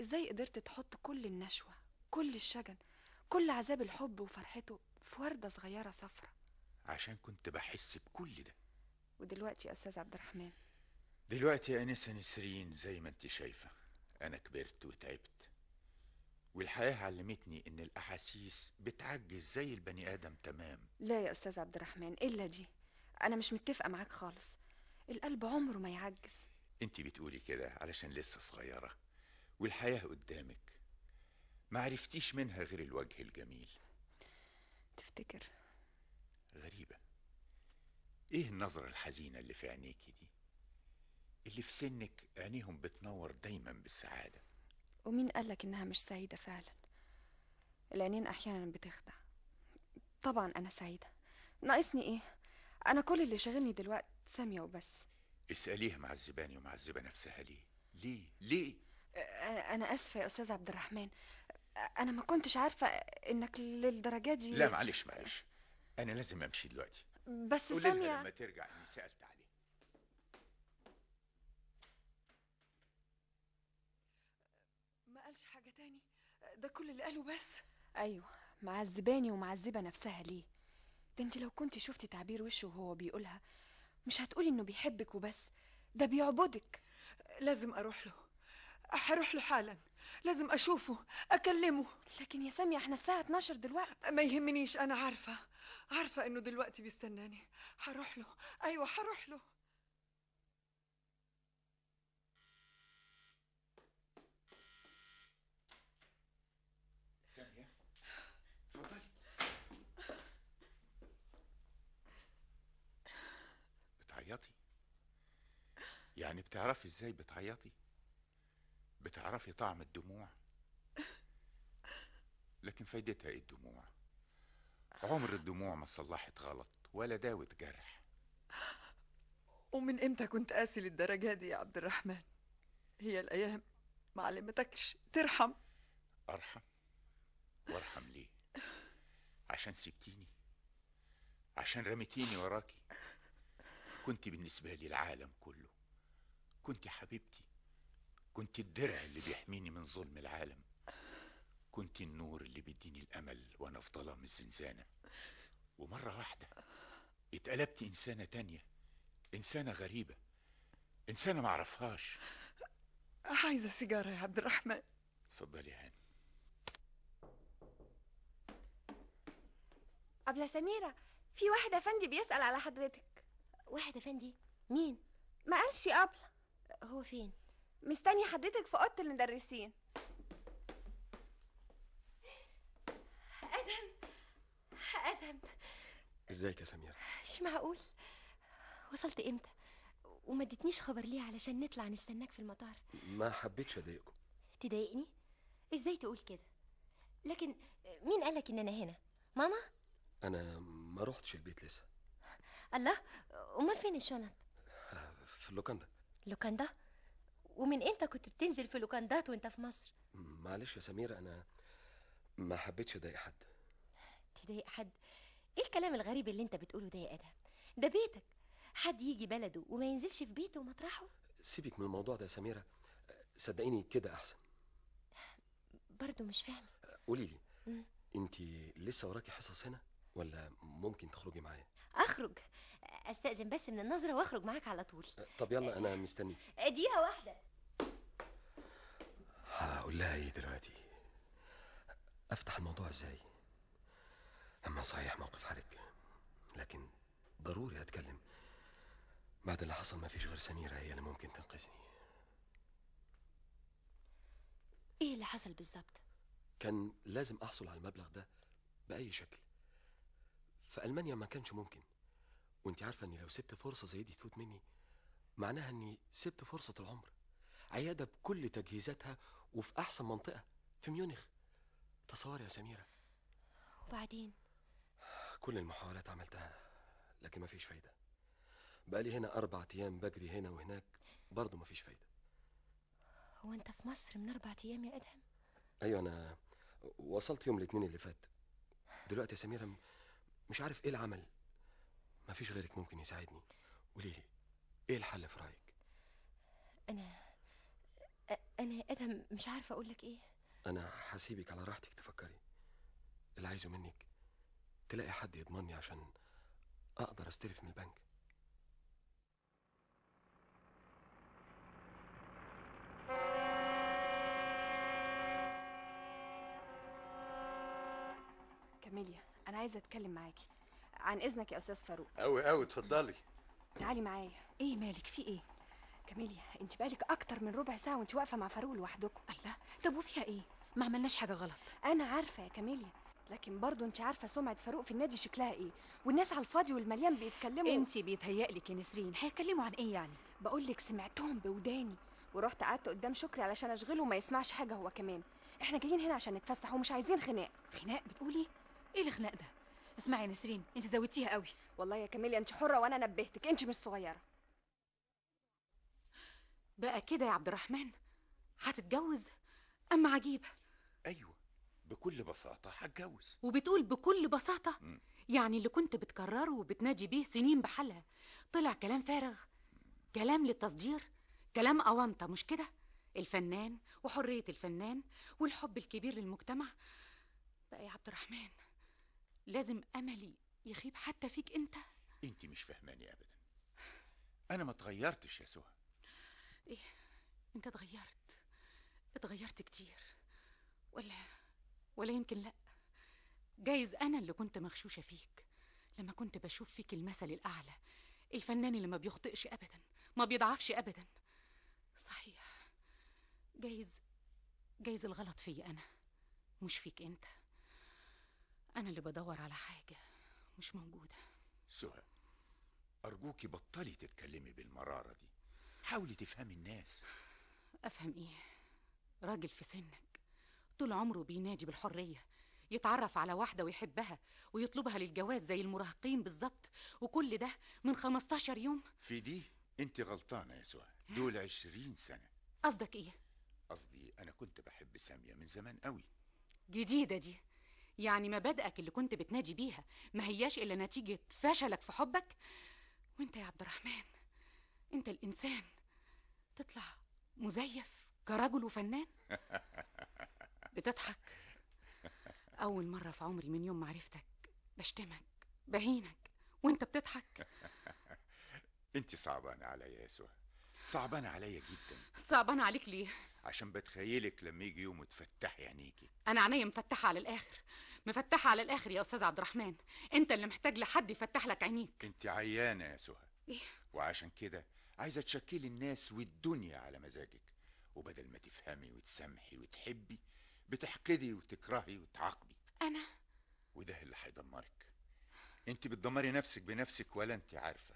إزاي قدرت تحط كل النشوة كل الشجن كل عذاب الحب وفرحته في وردة صغيرة صفرة عشان كنت بحس بكل ده ودلوقتي يا أستاذ عبد الرحمن دلوقتي يا أنسة نسرين زي ما أنت شايفة أنا كبرت وتعبت والحياة علمتني إن الأحاسيس بتعجز زي البني آدم تمام لا يا أستاذ عبد الرحمن إلا دي أنا مش متفقة معاك خالص القلب عمره ما يعجز انت بتقولي كده علشان لسه صغيرة والحياة قدامك ما عرفتيش منها غير الوجه الجميل تفتكر غريبة ايه النظرة الحزينة اللي في عينيكي دي اللي في سنك عينيهم بتنور دايما بالسعادة ومين قالك انها مش سعيدة فعلا العينين احيانا بتخدع طبعا انا سعيدة ناقصني ايه انا كل اللي شاغلني دلوقتي سامية وبس اساليها معذباني ومعذبة نفسها ليه ليه ليه أنا آسفة يا أستاذ عبد الرحمن أنا ما كنتش عارفة إنك للدرجة دي لا معلش معلش أنا لازم أمشي دلوقتي بس سامية لما ترجع إني سألت عليه ما قالش حاجة تاني ده كل اللي قاله بس أيوه معذباني ومعذبة نفسها ليه ده انت لو كنت شفتي تعبير وشه وهو بيقولها مش هتقولي انه بيحبك وبس ده بيعبدك لازم اروح له هروح له حالا لازم اشوفه اكلمه لكن يا سامية احنا الساعة 12 دلوقتي ما يهمنيش انا عارفة عارفة انه دلوقتي بيستناني هروح له ايوه هروح له يعني بتعرفي ازاي بتعيطي بتعرفي طعم الدموع لكن فايدتها ايه الدموع عمر الدموع ما صلحت غلط ولا داوت جرح ومن امتى كنت قاسي للدرجه دي يا عبد الرحمن هي الايام ما علمتكش ترحم ارحم وارحم ليه عشان سبتيني عشان رميتيني وراكي كنت بالنسبه لي العالم كله كنت حبيبتي كنت الدرع اللي بيحميني من ظلم العالم كنت النور اللي بيديني الأمل وأنا في ظلام الزنزانة ومرة واحدة اتقلبت إنسانة تانية إنسانة غريبة إنسانة معرفهاش عايزة سيجارة يا عبد الرحمن اتفضلي يا هاني أبلة سميرة في واحد أفندي بيسأل على حضرتك واحد أفندي مين؟ ما قالش أبلة هو فين مستني حضرتك في اوضه المدرسين أدهم أدهم ازيك يا سميرة مش معقول وصلت امتى وما اديتنيش خبر ليه علشان نطلع نستناك في المطار ما حبيتش اضايقكم تضايقني ازاي تقول كده لكن مين قالك ان انا هنا ماما انا ما روحتش البيت لسه الله امال فين الشنط في اللوكندا لوكاندا ومن امتى كنت بتنزل في لوكاندات وانت في مصر معلش يا سميرة انا ما حبيتش اضايق حد تضايق حد ايه الكلام الغريب اللي انت بتقوله ده يا ادهم ده بيتك حد يجي بلده وما ينزلش في بيته ومطرحه سيبك من الموضوع ده يا سميرة صدقيني كده احسن برضه مش فاهمة قولي لي انت لسه وراكي حصص هنا ولا ممكن تخرجي معايا اخرج استأذن بس من النظرة واخرج معاك على طول طب يلا انا مستنيك آه، دقيقة واحدة هقول لها ايه دلوقتي افتح الموضوع ازاي اما صحيح موقف حرج لكن ضروري اتكلم بعد اللي حصل مفيش غير سميرة هي اللي ممكن تنقذني ايه اللي حصل بالظبط كان لازم احصل على المبلغ ده باي شكل في ألمانيا ما كانش ممكن وانت عارفة اني لو سبت فرصة زي دي تفوت مني معناها اني سبت فرصة العمر عيادة بكل تجهيزاتها وفي أحسن منطقة في ميونخ تصور يا سميرة وبعدين كل المحاولات عملتها لكن مفيش فايدة بقالي هنا أربع أيام بجري هنا وهناك برضه مفيش فايدة هو أنت في مصر من أربع أيام يا أدهم؟ أيوة أنا وصلت يوم الاثنين اللي فات دلوقتي يا سميرة مش عارف ايه العمل مفيش غيرك ممكن يساعدني قولي لي ايه الحل في رايك انا انا يا ادهم مش عارفه اقول لك ايه انا هسيبك على راحتك تفكري اللي عايزه منك تلاقي حد يضمني عشان اقدر استلف من البنك كاميليا انا عايزه اتكلم معاكي عن اذنك يا استاذ فاروق قوي قوي اتفضلي تعالي معايا ايه مالك في ايه كاميليا انت بقالك اكتر من ربع ساعه وانت واقفه مع فاروق لوحدكم الله طب وفيها ايه ما عملناش حاجه غلط انا عارفه يا كاميليا لكن برضه انت عارفه سمعه فاروق في النادي شكلها ايه والناس على الفاضي والمليان بيتكلموا انت بيتهيألك يا نسرين هيتكلموا عن ايه يعني بقول لك سمعتهم بوداني ورحت قعدت قدام شكري علشان اشغله وما يسمعش حاجه هو كمان احنا جايين هنا عشان نتفسح ومش عايزين خناق خناق بتقولي ايه الخناق ده اسمعي يا نسرين انت زودتيها قوي والله يا كاميليا انت حره وانا نبهتك انت مش صغيره بقى كده يا عبد الرحمن هتتجوز اما عجيبه ايوه بكل بساطه هتجوز وبتقول بكل بساطه م. يعني اللي كنت بتكرره وبتناجي بيه سنين بحالها طلع كلام فارغ كلام للتصدير كلام اونطه مش كده الفنان وحريه الفنان والحب الكبير للمجتمع بقى يا عبد الرحمن لازم املي يخيب حتى فيك انت انت مش فهماني ابدا انا ما اتغيرتش يا سهى ايه انت اتغيرت اتغيرت كتير ولا ولا يمكن لا جايز انا اللي كنت مغشوشه فيك لما كنت بشوف فيك المثل الاعلى الفنان اللي ما بيخطئش ابدا ما بيضعفش ابدا صحيح جايز جايز الغلط فيا انا مش فيك انت أنا اللي بدور على حاجة مش موجودة سهى أرجوكي بطلي تتكلمي بالمرارة دي حاولي تفهمي الناس أفهم إيه؟ راجل في سنك طول عمره بينادي بالحرية يتعرف على واحدة ويحبها ويطلبها للجواز زي المراهقين بالظبط وكل ده من 15 يوم في دي انت غلطانة يا سهى دول 20 سنة قصدك ايه؟ قصدي انا كنت بحب سامية من زمان قوي جديدة دي يعني مبادئك اللي كنت بتناجي بيها ما هياش الا نتيجه فشلك في حبك وانت يا عبد الرحمن انت الانسان تطلع مزيف كرجل وفنان [LAUGHS] بتضحك اول مره في عمري من يوم ما عرفتك بشتمك بهينك وانت بتضحك [LAUGHS] انت صعبانه عليا يا سهى صعبانه عليا جدا صعبانه عليك ليه عشان بتخيلك لما يجي يوم تفتحي عينيكي انا عيني مفتحه على الاخر مفتحه على الاخر يا استاذ عبد الرحمن انت اللي محتاج لحد يفتح لك عينيك انت عيانه يا سهى ايه وعشان كده عايزه تشكلي الناس والدنيا على مزاجك وبدل ما تفهمي وتسامحي وتحبي بتحقدي وتكرهي وتعاقبي انا وده اللي هيدمرك انت بتدمري نفسك بنفسك ولا انت عارفه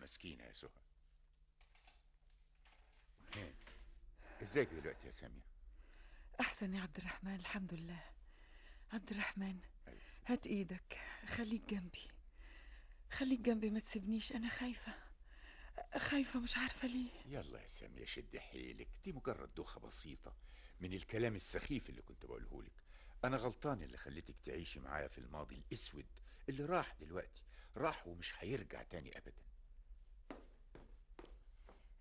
مسكينه يا سهى ازيك دلوقتي يا سامية أحسن يا عبد الرحمن الحمد لله عبد الرحمن أيوة. هات إيدك خليك جنبي خليك جنبي ما تسيبنيش أنا خايفة خايفة مش عارفة ليه يلا يا سامية شد حيلك دي مجرد دوخة بسيطة من الكلام السخيف اللي كنت بقوله لك أنا غلطان اللي خليتك تعيشي معايا في الماضي الأسود اللي راح دلوقتي راح ومش هيرجع تاني أبدا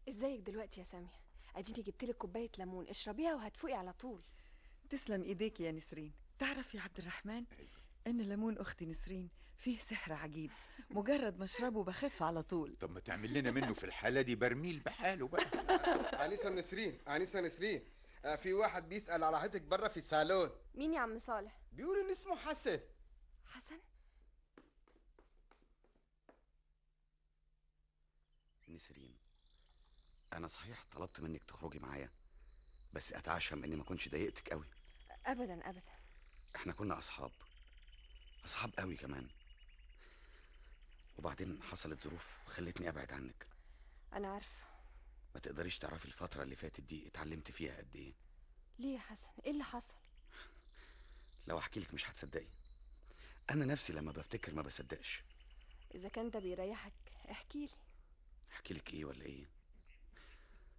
ازيك دلوقتي يا سامية اديني جبت لك كوبايه ليمون اشربيها وهتفوقي على طول تسلم ايديك يا نسرين تعرفي يا عبد الرحمن ان ليمون اختي نسرين فيه سحر عجيب مجرد ما اشربه بخف على طول طب ما تعمل لنا منه في الحاله دي برميل بحاله بقى [LAUGHS] انسه نسرين انسه نسرين آه، في واحد بيسال على حياتك بره في الصالون مين يا عم صالح بيقول ان اسمه حسن حسن نسرين انا صحيح طلبت منك تخرجي معايا بس اتعشم اني ما كنتش ضايقتك قوي ابدا ابدا احنا كنا اصحاب اصحاب قوي كمان وبعدين حصلت ظروف خلتني ابعد عنك انا عارفه ما تقدريش تعرفي الفتره اللي فاتت دي اتعلمت فيها قد ايه ليه يا حسن ايه اللي حصل لو احكي لك مش هتصدقي انا نفسي لما بفتكر ما بصدقش اذا كان ده بيريحك احكي لي احكي لك ايه ولا ايه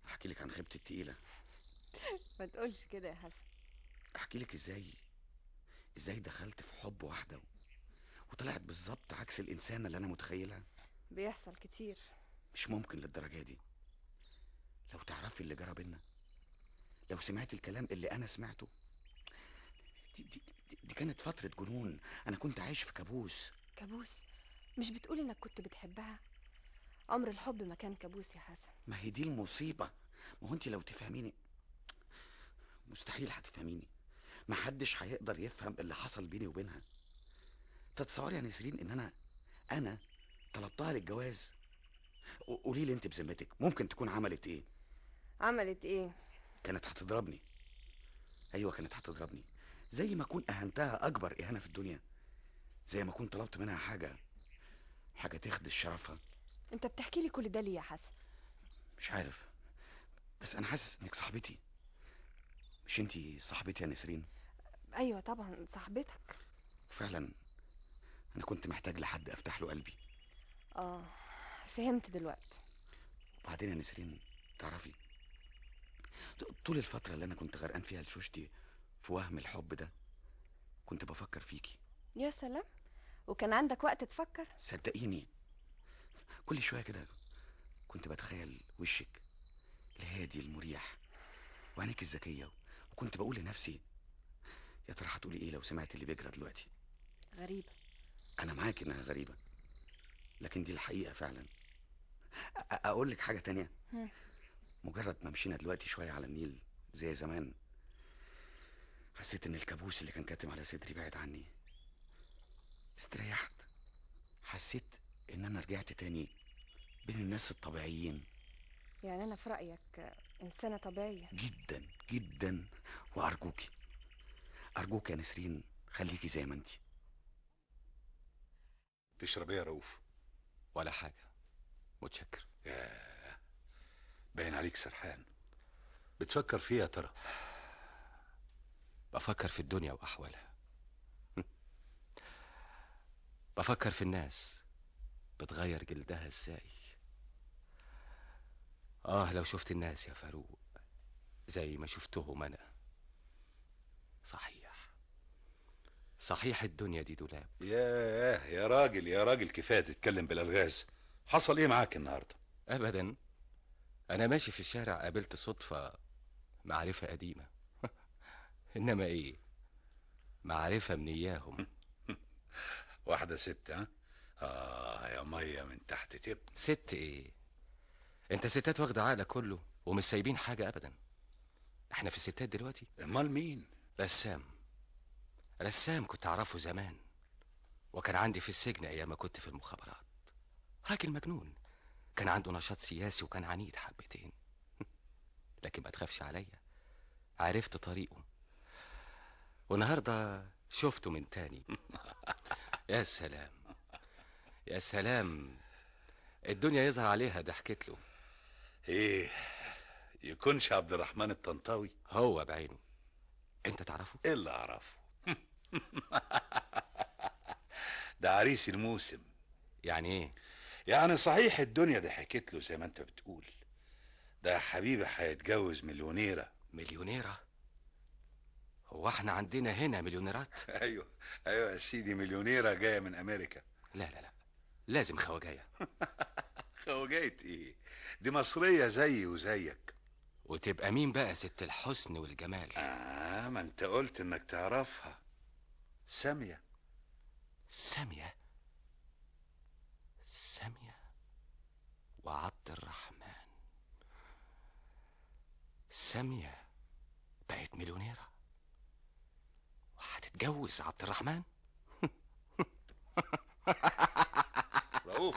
احكي لك عن خيبتي التقيله ما تقولش كده يا حسن احكي لك ازاي ازاي دخلت في حب واحده وطلعت بالظبط عكس الانسانه اللي انا متخيلها بيحصل كتير مش ممكن للدرجه دي لو تعرفي اللي جرى بينا لو سمعت الكلام اللي انا سمعته دي, دي, دي, دي كانت فتره جنون انا كنت عايش في كابوس كابوس مش بتقول انك كنت بتحبها أمر الحب ما كان كابوس يا حسن ما هي دي المصيبة ما هو أنت لو تفهميني مستحيل هتفهميني محدش هيقدر يفهم اللي حصل بيني وبينها تتصوري يا نسرين ان انا انا طلبتها للجواز قولي لي انت بذمتك ممكن تكون عملت ايه عملت ايه كانت هتضربني ايوه كانت هتضربني زي ما اكون اهنتها اكبر اهانه في الدنيا زي ما اكون طلبت منها حاجه حاجه تخدش شرفها انت بتحكي لي كل ده ليه يا حسن مش عارف بس انا حاسس انك صاحبتي مش انتي صاحبتي يا نسرين ايوه طبعا صاحبتك فعلا انا كنت محتاج لحد افتح له قلبي اه فهمت دلوقتي وبعدين يا نسرين تعرفي طول الفتره اللي انا كنت غرقان فيها لشوشتي في وهم الحب ده كنت بفكر فيكي يا سلام وكان عندك وقت تفكر صدقيني كل شويه كده كنت بتخيل وشك الهادي المريح وعينيك الذكيه وكنت بقول لنفسي يا ترى هتقولي ايه لو سمعت اللي بيجرى دلوقتي غريبه انا معاك انها غريبه لكن دي الحقيقه فعلا اقول لك حاجه تانية مجرد ما مشينا دلوقتي شويه على النيل زي زمان حسيت ان الكابوس اللي كان كاتم على صدري بعد عني استريحت حسيت ان انا رجعت تاني بين الناس الطبيعيين يعني انا في رايك انسانه طبيعيه جدا جدا وارجوكي ارجوك يا نسرين خليكي زي ما انت تشربي يا رؤوف ولا حاجه متشكر ياه باين عليك سرحان بتفكر في ايه يا ترى بفكر في الدنيا واحوالها [LAUGHS] بفكر في الناس بتغير جلدها ازاي اه لو شفت الناس يا فاروق زي ما شفتهم انا صحيح صحيح الدنيا دي دولاب ياه يا راجل يا راجل كفايه تتكلم بالالغاز حصل ايه معاك النهارده ابدا انا ماشي في الشارع قابلت صدفه معرفه قديمه [LAUGHS] انما ايه معرفه من اياهم [LAUGHS] واحده ست ها آه يا مية من تحت تب ست إيه؟ أنت ستات واخدة عقلك كله ومش سايبين حاجة أبدا إحنا في ستات دلوقتي أمال مين؟ رسام رسام كنت أعرفه زمان وكان عندي في السجن أيام ما كنت في المخابرات راجل مجنون كان عنده نشاط سياسي وكان عنيد حبتين [LAUGHS] لكن ما تخافش عليا عرفت طريقه والنهارده شفته من تاني [LAUGHS] يا سلام يا سلام الدنيا يظهر عليها ضحكت له ايه يكونش عبد الرحمن الطنطاوي هو بعينه انت تعرفه ايه اللي اعرفه [LAUGHS] ده عريس الموسم يعني ايه يعني صحيح الدنيا ضحكت له زي ما انت بتقول ده يا حبيبي هيتجوز مليونيره مليونيره هو احنا عندنا هنا مليونيرات [LAUGHS] ايوه ايوه يا سيدي مليونيره جايه من امريكا لا لا لا لازم خواجايه [LAUGHS] خواجايه ايه دي مصريه زيي وزيك وتبقى مين بقى ست الحسن والجمال اه ما انت قلت انك تعرفها ساميه ساميه ساميه وعبد الرحمن ساميه بقت مليونيره وهتتجوز عبد الرحمن [LAUGHS] اوف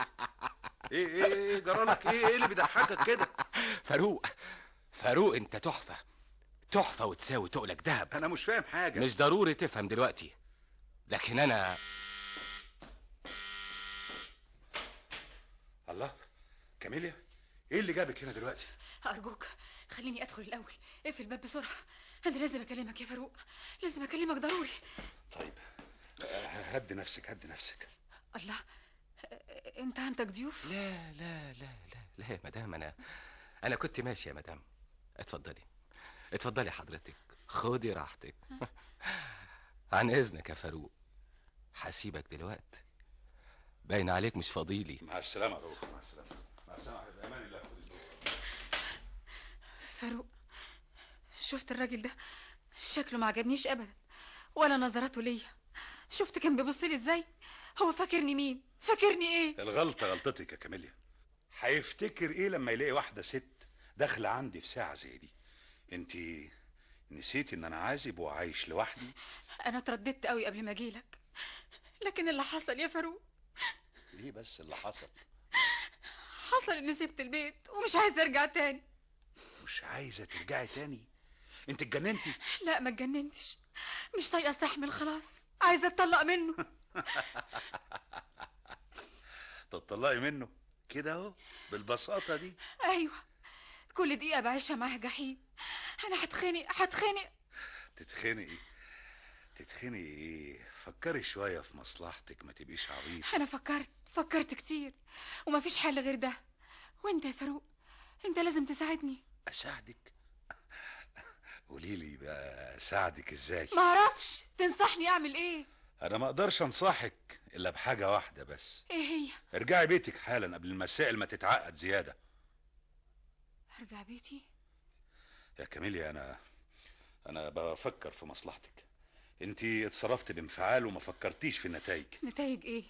ايه ايه ايه جرالك ايه ايه اللي بيضحكك كده فاروق فاروق انت تحفه تحفه وتساوي تقلك دهب انا مش فاهم حاجه مش ضروري تفهم دلوقتي لكن انا الله كاميليا ايه اللي جابك هنا دلوقتي ارجوك خليني ادخل الاول اقفل الباب بسرعه انا لازم اكلمك يا فاروق لازم اكلمك ضروري طيب آه، هدي نفسك هدي نفسك الله انت عندك ضيوف لا لا لا لا لا يا مدام انا انا كنت ماشي يا مدام اتفضلي اتفضلي حضرتك خدي راحتك [LAUGHS] عن اذنك يا فاروق هسيبك دلوقتي باين عليك مش فضيلي مع السلامه يا مع السلامه مع السلامه يا امان الله فاروق شفت الراجل ده شكله ما عجبنيش ابدا ولا نظراته ليا شفت كان بيبص لي ازاي هو فاكرني مين فاكرني ايه الغلطه غلطتك يا كاميليا هيفتكر ايه لما يلاقي واحده ست داخله عندي في ساعه زي دي انت نسيت ان انا عازب وعايش لوحدي انا اترددت قوي قبل ما اجيلك لكن اللي حصل يا فاروق ليه بس اللي حصل حصل اني سبت البيت ومش عايزه ارجع تاني مش عايزه ترجعي تاني انت اتجننتي لا ما اتجننتش مش طايقه استحمل خلاص عايزه اتطلق منه [LAUGHS] [LAUGHS] تطلقي منه كده اهو بالبساطه دي ايوه كل دقيقه بعيشها معاه جحيم انا هتخنق هتخنق تتخنقي تتخنقي ايه فكري شويه في مصلحتك ما تبقيش عبيط انا فكرت فكرت كتير وما فيش حل غير ده وانت يا فاروق انت لازم تساعدني اساعدك قوليلي بقى اساعدك ازاي ما اعرفش تنصحني اعمل ايه انا ما اقدرش انصحك الا بحاجه واحده بس ايه هي ارجعي بيتك حالا قبل المسائل ما تتعقد زياده ارجع بيتي يا كاميليا انا انا بفكر في مصلحتك انت اتصرفت بانفعال وما فكرتيش في النتائج نتائج ايه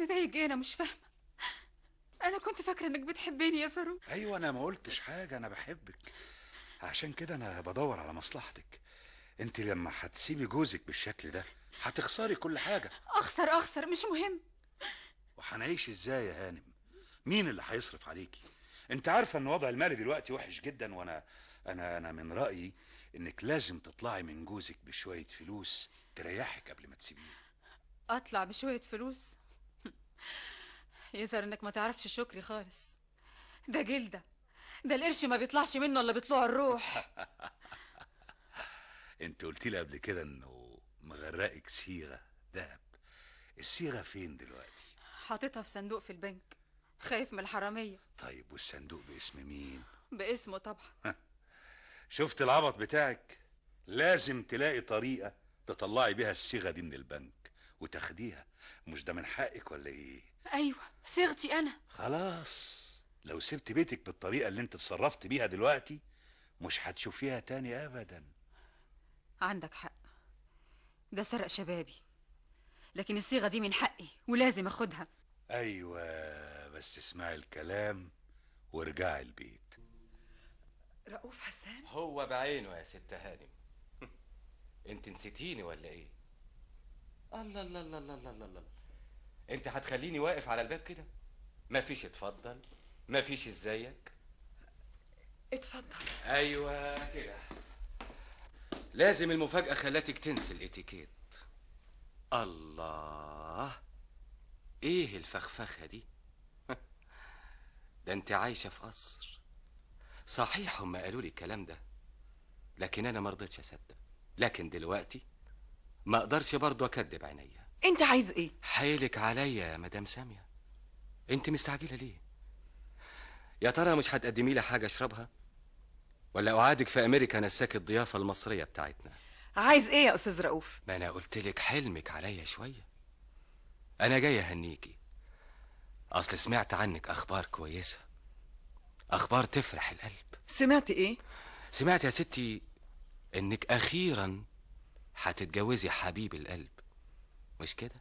نتائج ايه انا مش فاهمه انا كنت فاكره انك بتحبيني يا فاروق ايوه انا ما قلتش حاجه انا بحبك عشان كده انا بدور على مصلحتك انت لما هتسيبي جوزك بالشكل ده هتخسري كل حاجة أخسر أخسر مش مهم وهنعيش إزاي يا هانم مين اللي هيصرف عليكي انت عارفة ان وضع المال دلوقتي وحش جدا وانا انا انا من رأيي انك لازم تطلعي من جوزك بشوية فلوس تريحك قبل ما تسيبيه اطلع بشوية فلوس [LAUGHS] يظهر انك ما تعرفش شكري خالص ده جلدة ده القرش ما بيطلعش منه الا بيطلع الروح [LAUGHS] انت قلت لي قبل كده انه مغرقك صيغه ذهب الصيغه فين دلوقتي حاططها في صندوق في البنك خايف من الحراميه طيب والصندوق باسم مين باسمه طبعا شفت العبط بتاعك لازم تلاقي طريقه تطلعي بيها الصيغه دي من البنك وتاخديها مش ده من حقك ولا ايه ايوه صيغتي انا خلاص لو سبت بيتك بالطريقه اللي انت اتصرفت بيها دلوقتي مش هتشوفيها تاني ابدا عندك حق ده سرق شبابي لكن الصيغة دي من حقي ولازم أخدها أيوة بس اسمعي الكلام وارجعي البيت رؤوف حسان هو بعينه يا ست هانم [LAUGHS] انت نسيتيني ولا ايه الله الله الله الله الله الله, الله. انت هتخليني واقف على الباب كده ما فيش اتفضل ما فيش ازيك اتفضل ايوه كده لازم المفاجأة خلتك تنسي الاتيكيت الله ايه الفخفخة دي [LAUGHS] ده انت عايشة في قصر صحيح هم قالوا لي الكلام ده لكن انا ما رضيتش اصدق لكن دلوقتي ما اقدرش برضه اكدب عينيا انت عايز ايه حيلك عليا يا مدام سامية انت مستعجلة ليه يا ترى مش هتقدمي لي حاجة اشربها ولا أعادك في أمريكا نساك الضيافة المصرية بتاعتنا عايز إيه يا أستاذ رؤوف؟ ما أنا قلت لك حلمك عليا شوية أنا جاي أهنيكي أصل سمعت عنك أخبار كويسة أخبار تفرح القلب سمعت إيه؟ سمعت يا ستي إنك أخيرا هتتجوزي حبيب القلب مش كده؟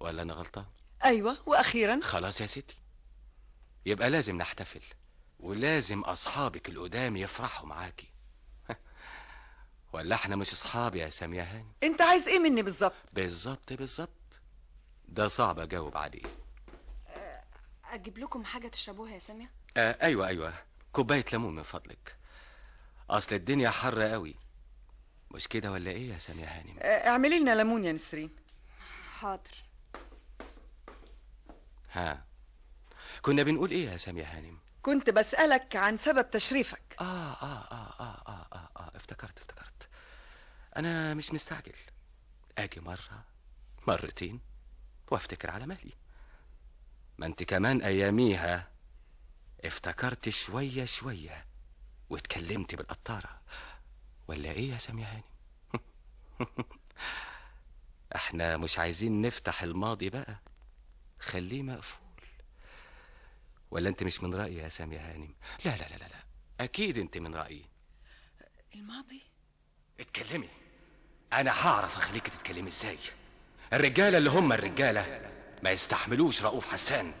ولا أنا غلطان؟ أيوة وأخيرا خلاص يا ستي يبقى لازم نحتفل ولازم أصحابك القدام يفرحوا معاكي [LAUGHS] ولا احنا مش أصحاب يا سامية هاني انت عايز ايه مني بالظبط بالظبط بالظبط ده صعب أجاوب عليه أه، اجيب لكم حاجه تشربوها يا ساميه آه ايوه ايوه كوبايه ليمون من فضلك اصل الدنيا حر قوي مش كده ولا ايه يا ساميه هانم آه اعملي لنا ليمون يا نسرين حاضر ها كنا بنقول ايه يا ساميه هانم كنت بسألك عن سبب تشريفك آه آه آه آه آه, آه, آه. افتكرت افتكرت أنا مش مستعجل أجي مرة مرتين وافتكر على مالي ما أنت كمان أياميها افتكرت شوية شوية واتكلمت بالقطارة ولا إيه يا سامية هاني [LAUGHS] احنا مش عايزين نفتح الماضي بقى خليه مقفول ولا انت مش من رايي يا سامي يا هانم لا لا لا لا, لا. اكيد انت من رايي الماضي اتكلمي انا هعرف اخليك تتكلمي ازاي الرجاله اللي هم الرجاله ما يستحملوش رؤوف حسان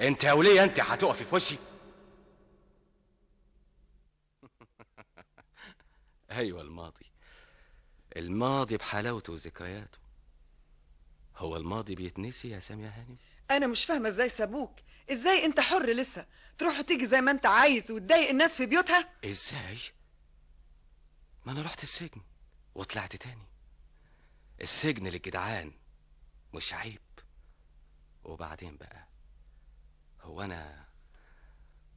انت يا وليه انت هتقفي في وشي [LAUGHS] ايوه الماضي الماضي بحلاوته وذكرياته هو الماضي بيتنسي يا سامي يا هانم انا مش فاهمه ازاي سابوك ازاي انت حر لسه تروح وتيجي زي ما انت عايز وتضايق الناس في بيوتها ازاي ما انا رحت السجن وطلعت تاني السجن للجدعان مش عيب وبعدين بقى هو انا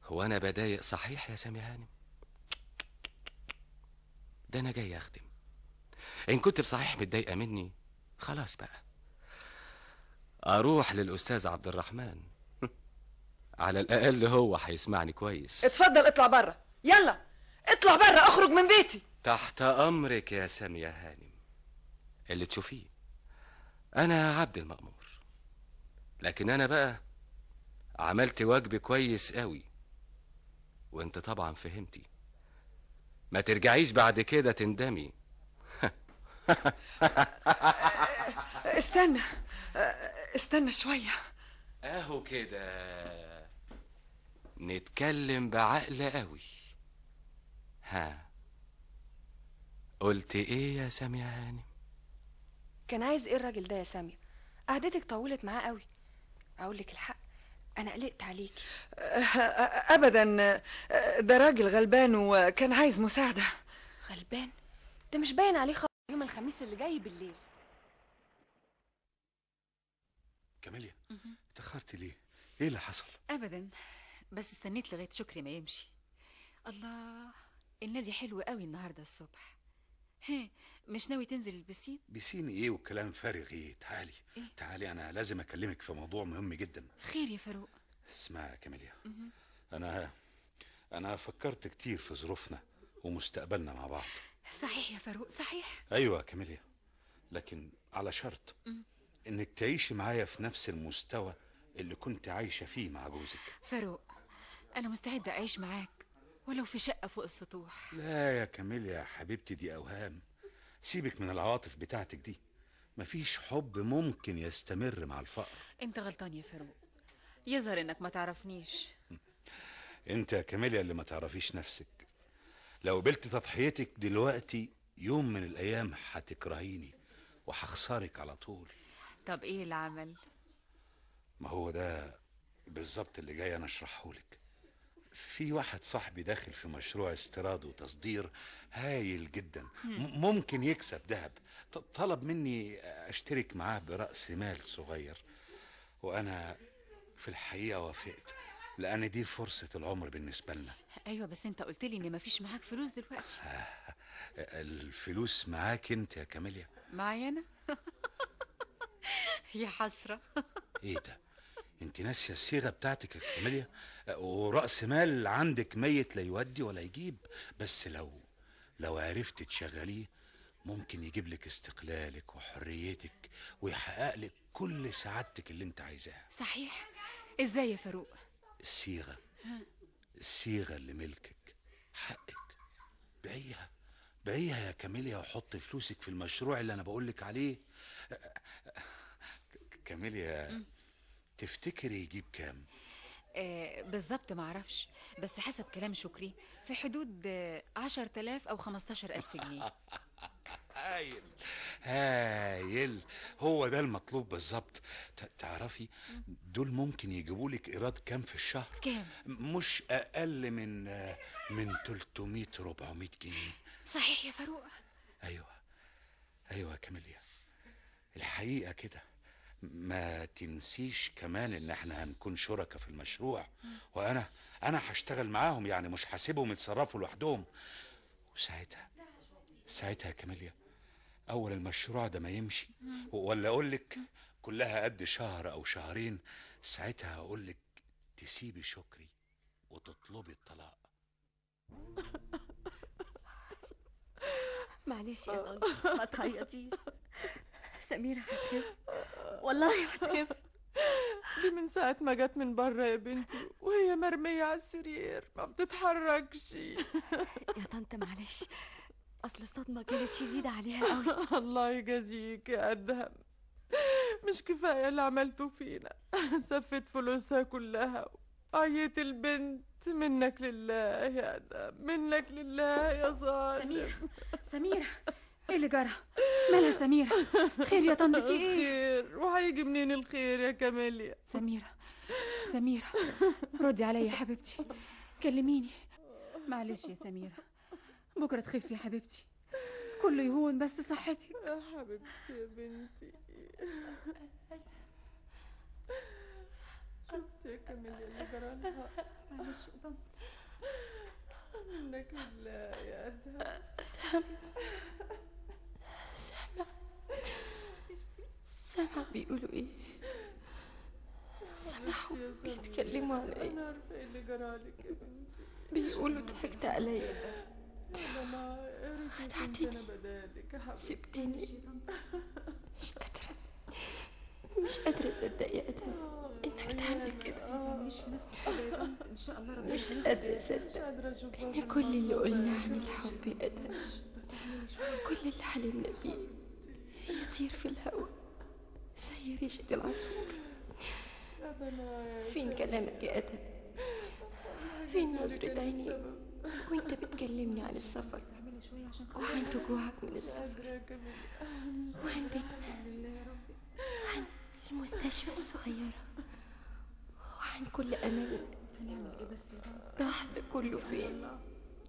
هو انا بضايق صحيح يا سامي هانم ده انا جاي اخدم ان كنت بصحيح متضايقه مني خلاص بقى أروح للأستاذ عبد الرحمن على الأقل هو هيسمعني كويس اتفضل اطلع بره يلا اطلع بره اخرج من بيتي تحت أمرك يا سامية هانم اللي تشوفيه أنا عبد المأمور لكن أنا بقى عملت واجبي كويس قوي وانت طبعا فهمتي ما ترجعيش بعد كده تندمي [LAUGHS] استنى استنى شوية اهو كده نتكلم بعقل قوي ها قلت ايه يا سامية هانم كان عايز ايه الراجل ده يا سامية قعدتك طولت معاه قوي اقول لك الحق انا قلقت عليك أه، ابدا ده راجل غلبان وكان عايز مساعده غلبان ده مش باين عليه يوم الخميس اللي جاي بالليل كاميليا اتأخرت ليه؟ ايه اللي حصل؟ ابدا بس استنيت لغايه شكري ما يمشي الله النادي حلو قوي النهارده الصبح هي مش ناوي تنزل البسين بسين ايه والكلام فارغ ايه تعالي إيه؟ تعالي انا لازم اكلمك في موضوع مهم جدا خير يا فاروق اسمع يا كاميليا انا انا فكرت كتير في ظروفنا ومستقبلنا مع بعض صحيح يا فاروق صحيح ايوه يا كاميليا لكن على شرط انك تعيشي معايا في نفس المستوى اللي كنت عايشه فيه مع جوزك فاروق انا مستعده اعيش معاك ولو في شقه فوق السطوح لا يا كاميليا حبيبتي دي اوهام سيبك من العواطف بتاعتك دي مفيش حب ممكن يستمر مع الفقر انت غلطان يا فاروق يظهر انك ما تعرفنيش [LAUGHS] انت يا كاميليا اللي ما تعرفيش نفسك لو قبلت تضحيتك دلوقتي يوم من الايام هتكرهيني وهخسرك على طول طب ايه العمل ما هو ده بالظبط اللي جاي انا اشرحهولك في واحد صاحبي داخل في مشروع استيراد وتصدير هايل جدا ممكن يكسب ذهب طلب مني اشترك معاه براس مال صغير وانا في الحقيقه وافقت لان دي فرصه العمر بالنسبه لنا ايوه بس انت قلت لي ان مفيش معاك فلوس دلوقتي آه، الفلوس معاك انت يا كاميليا معايا انا [LAUGHS] يا حسره ايه ده انت ناسيه الصيغه بتاعتك يا كاميليا وراس مال عندك ميت لا يودي ولا يجيب بس لو لو عرفت تشغليه ممكن يجيب لك استقلالك وحريتك ويحقق لك كل سعادتك اللي انت عايزاها صحيح ازاي يا فاروق الصيغة الصيغة اللي ملكك حقك بعيها بعيها يا كاميليا وحط فلوسك في المشروع اللي انا بقولك عليه كاميليا تفتكري يجيب كام آه، بالظبط بالظبط معرفش بس حسب كلام شكري في حدود عشر تلاف أو خمستاشر ألف جنيه [LAUGHS] هايل هايل هو ده المطلوب بالظبط تعرفي دول ممكن يجيبوا لك ايراد كام في الشهر كام مش اقل من من 300 400 جنيه صحيح يا فاروق ايوه ايوه يا كاميليا الحقيقه كده ما تنسيش كمان ان احنا هنكون شركة في المشروع وانا انا هشتغل معاهم يعني مش هسيبهم يتصرفوا لوحدهم وساعتها ساعتها يا كاميليا اول المشروع ده ما يمشي ولا اقول لك كلها قد شهر او شهرين ساعتها اقول لك تسيبي شكري وتطلبي الطلاق [LAUGHS] معلش يا طنط آه. ما [LAUGHS] تعيطيش سميرة هتخف والله هتخف دي من ساعة ما جت من بره يا بنتي وهي مرمية على السرير ما بتتحركش [LAUGHS] يا طنط معلش اصل الصدمه كانت شديده عليها قوي [LAUGHS] الله يجازيك يا ادهم مش كفايه اللي عملته فينا [LAUGHS] سفت فلوسها كلها عيت البنت منك لله يا ادهم منك لله يا ظالم سميره [LAUGHS] سميره ايه اللي جرى مالها سميرة خير يا طنط في ايه خير وهيجي منين الخير يا كاميليا سميرة سميرة ردي عليا يا حبيبتي كلميني معلش يا سميرة بكرة تخفي يا حبيبتي كله يهون بس صحتي يا حبيبتي يا بنتي شفت يا كاميليا اللي جرالها معلش قدمت منك بالله يا أدهم سامع سامع بيقولوا ايه سامحوا بيتكلموا على ايه انا عارفه ايه اللي جرالك يا بنتي بيقولوا ضحكت عليا خدعتني سبتني مش قادرة مش قادرة أصدق يا أدم إنك تعمل كده مش قادرة أصدق إن كل اللي قلنا عن الحب يا أدم كل اللي حلمنا بيه يطير في الهواء زي ريشة العصفور فين كلامك يا أدم فين نظرة عينيك وانت بتكلمني عن السفر وعن رجوعك من السفر وعن بيتنا وعن المستشفى الصغيرة وعن كل أمل هنعمل إيه بس راح ده كله فين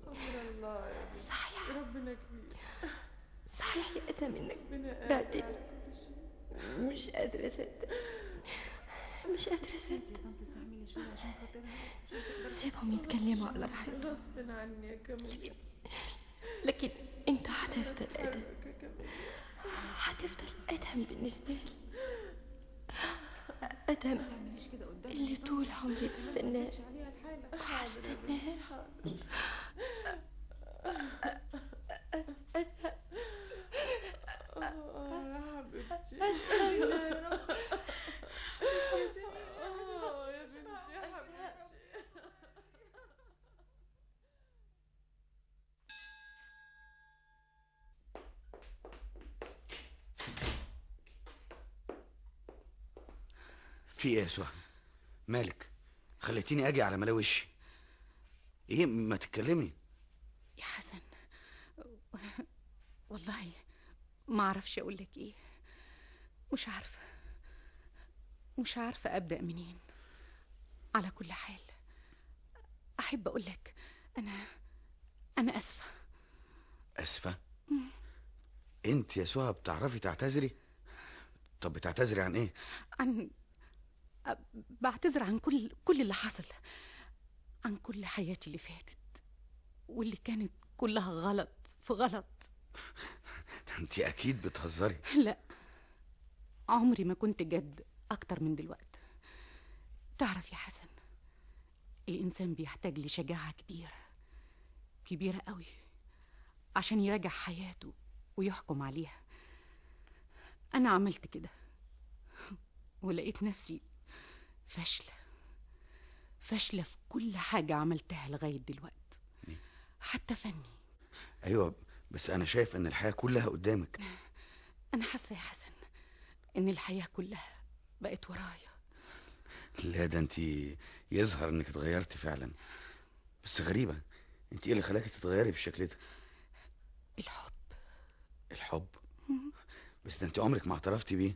أمر الله صحيح ربنا كبير صحيح يا أتى منك بعدني مش قادرة أصدق مش قادرة أصدق سيبهم يتكلموا على راحتهم غصب عني يا جميل لكن انت حتفضل ادم حتفضل ادم بالنسبه لي ادم اللي طول عمري بستناه هستناه ادم في ايه يا سهى مالك خليتيني اجي على ملاوشي ايه ما تتكلمي يا حسن والله ما اعرفش اقول لك ايه مش عارفه مش عارفه ابدا منين على كل حال احب اقول لك انا انا اسفه اسفه انت يا سهى بتعرفي تعتذري طب بتعتذري عن ايه عن بعتذر عن كل كل اللي حصل عن كل حياتي اللي فاتت واللي كانت كلها غلط في غلط انت اكيد بتهزري لا عمري ما كنت جد اكتر من دلوقتي تعرف يا حسن الانسان بيحتاج لشجاعه كبيره كبيره قوي عشان يراجع حياته ويحكم عليها انا عملت كده ولقيت نفسي فاشلة فاشلة في كل حاجة عملتها لغاية دلوقتي حتى فني أيوة بس أنا شايف إن الحياة كلها قدامك أنا حاسة يا حسن إن الحياة كلها بقت ورايا لا ده أنت يظهر إنك اتغيرتي فعلا بس غريبة أنت إيه اللي خلاك تتغيري بالشكل ده؟ الحب الحب؟ بس ده أنت عمرك ما اعترفتي بيه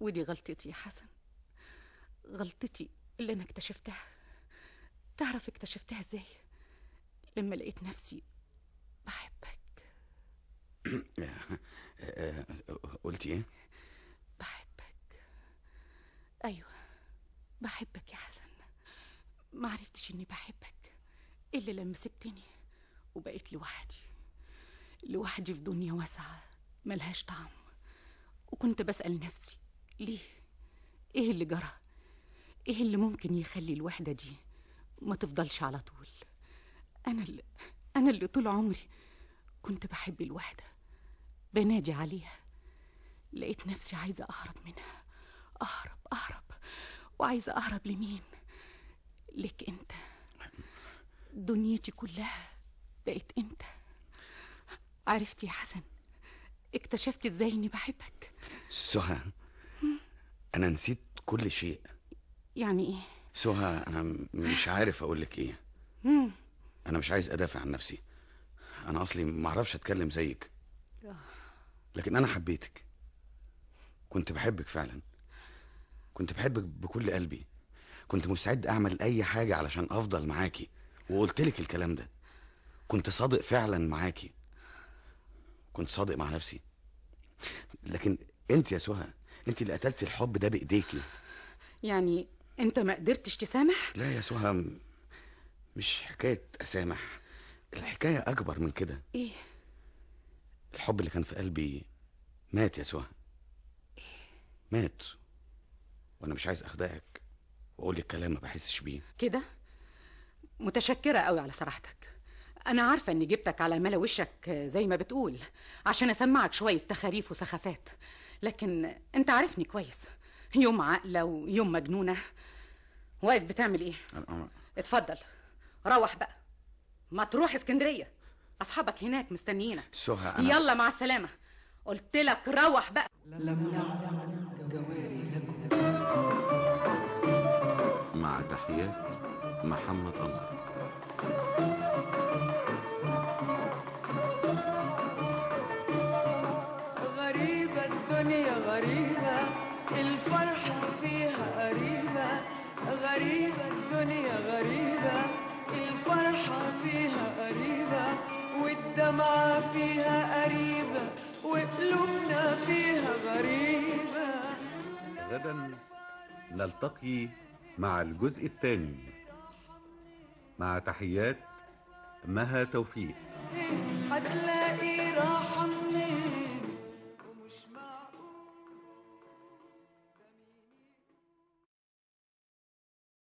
ودي غلطتي يا حسن غلطتي اللي أنا اكتشفتها تعرف اكتشفتها ازاي لما لقيت نفسي بحبك [CLEARS THROAT] آه، آه، قلتي ايه بحبك ايوه بحبك يا حسن ما عرفتش اني بحبك الا لما سبتني وبقيت لوحدي لوحدي في دنيا واسعه ملهاش طعم وكنت بسال نفسي ليه ايه اللي جرى ايه اللي ممكن يخلي الوحدة دي ما تفضلش على طول انا اللي انا اللي طول عمري كنت بحب الوحدة بنادي عليها لقيت نفسي عايزة اهرب منها اهرب اهرب وعايزة اهرب لمين لك انت دنيتي كلها بقت انت عرفت يا حسن اكتشفت ازاي اني بحبك سهى انا نسيت كل شيء يعني ايه سهى انا مش عارف اقول لك ايه انا مش عايز ادافع عن نفسي انا اصلي ما اعرفش اتكلم زيك لكن انا حبيتك كنت بحبك فعلا كنت بحبك بكل قلبي كنت مستعد اعمل اي حاجه علشان افضل معاكي وقلت لك الكلام ده كنت صادق فعلا معاكي كنت صادق مع نفسي لكن انت يا سهى انت اللي قتلتي الحب ده بايديكي يعني انت ما قدرتش تسامح لا يا سهام مش حكايه اسامح الحكايه اكبر من كده ايه الحب اللي كان في قلبي مات يا سهام إيه؟ مات وانا مش عايز اخدعك واقول لك كلام ما بحسش بيه كده متشكره قوي على صراحتك انا عارفه اني جبتك على ملا وشك زي ما بتقول عشان اسمعك شويه تخاريف وسخافات لكن انت عارفني كويس يوم عاقلة ويوم مجنونة واقف بتعمل ايه؟ أنا... اتفضل روح بقى ما تروح اسكندرية أصحابك هناك مستنيينك سهى أنا... يلا مع السلامة قلت لك روح بقى لم نعلم جواري لكم مع تحيات محمد قمر الفرحة فيها قريبة غريبة الدنيا غريبة الفرحة فيها قريبة والدمعة فيها قريبة وقلوبنا فيها غريبة غدا نلتقي مع الجزء الثاني مع تحيات مها توفيق هتلاقي راحة منين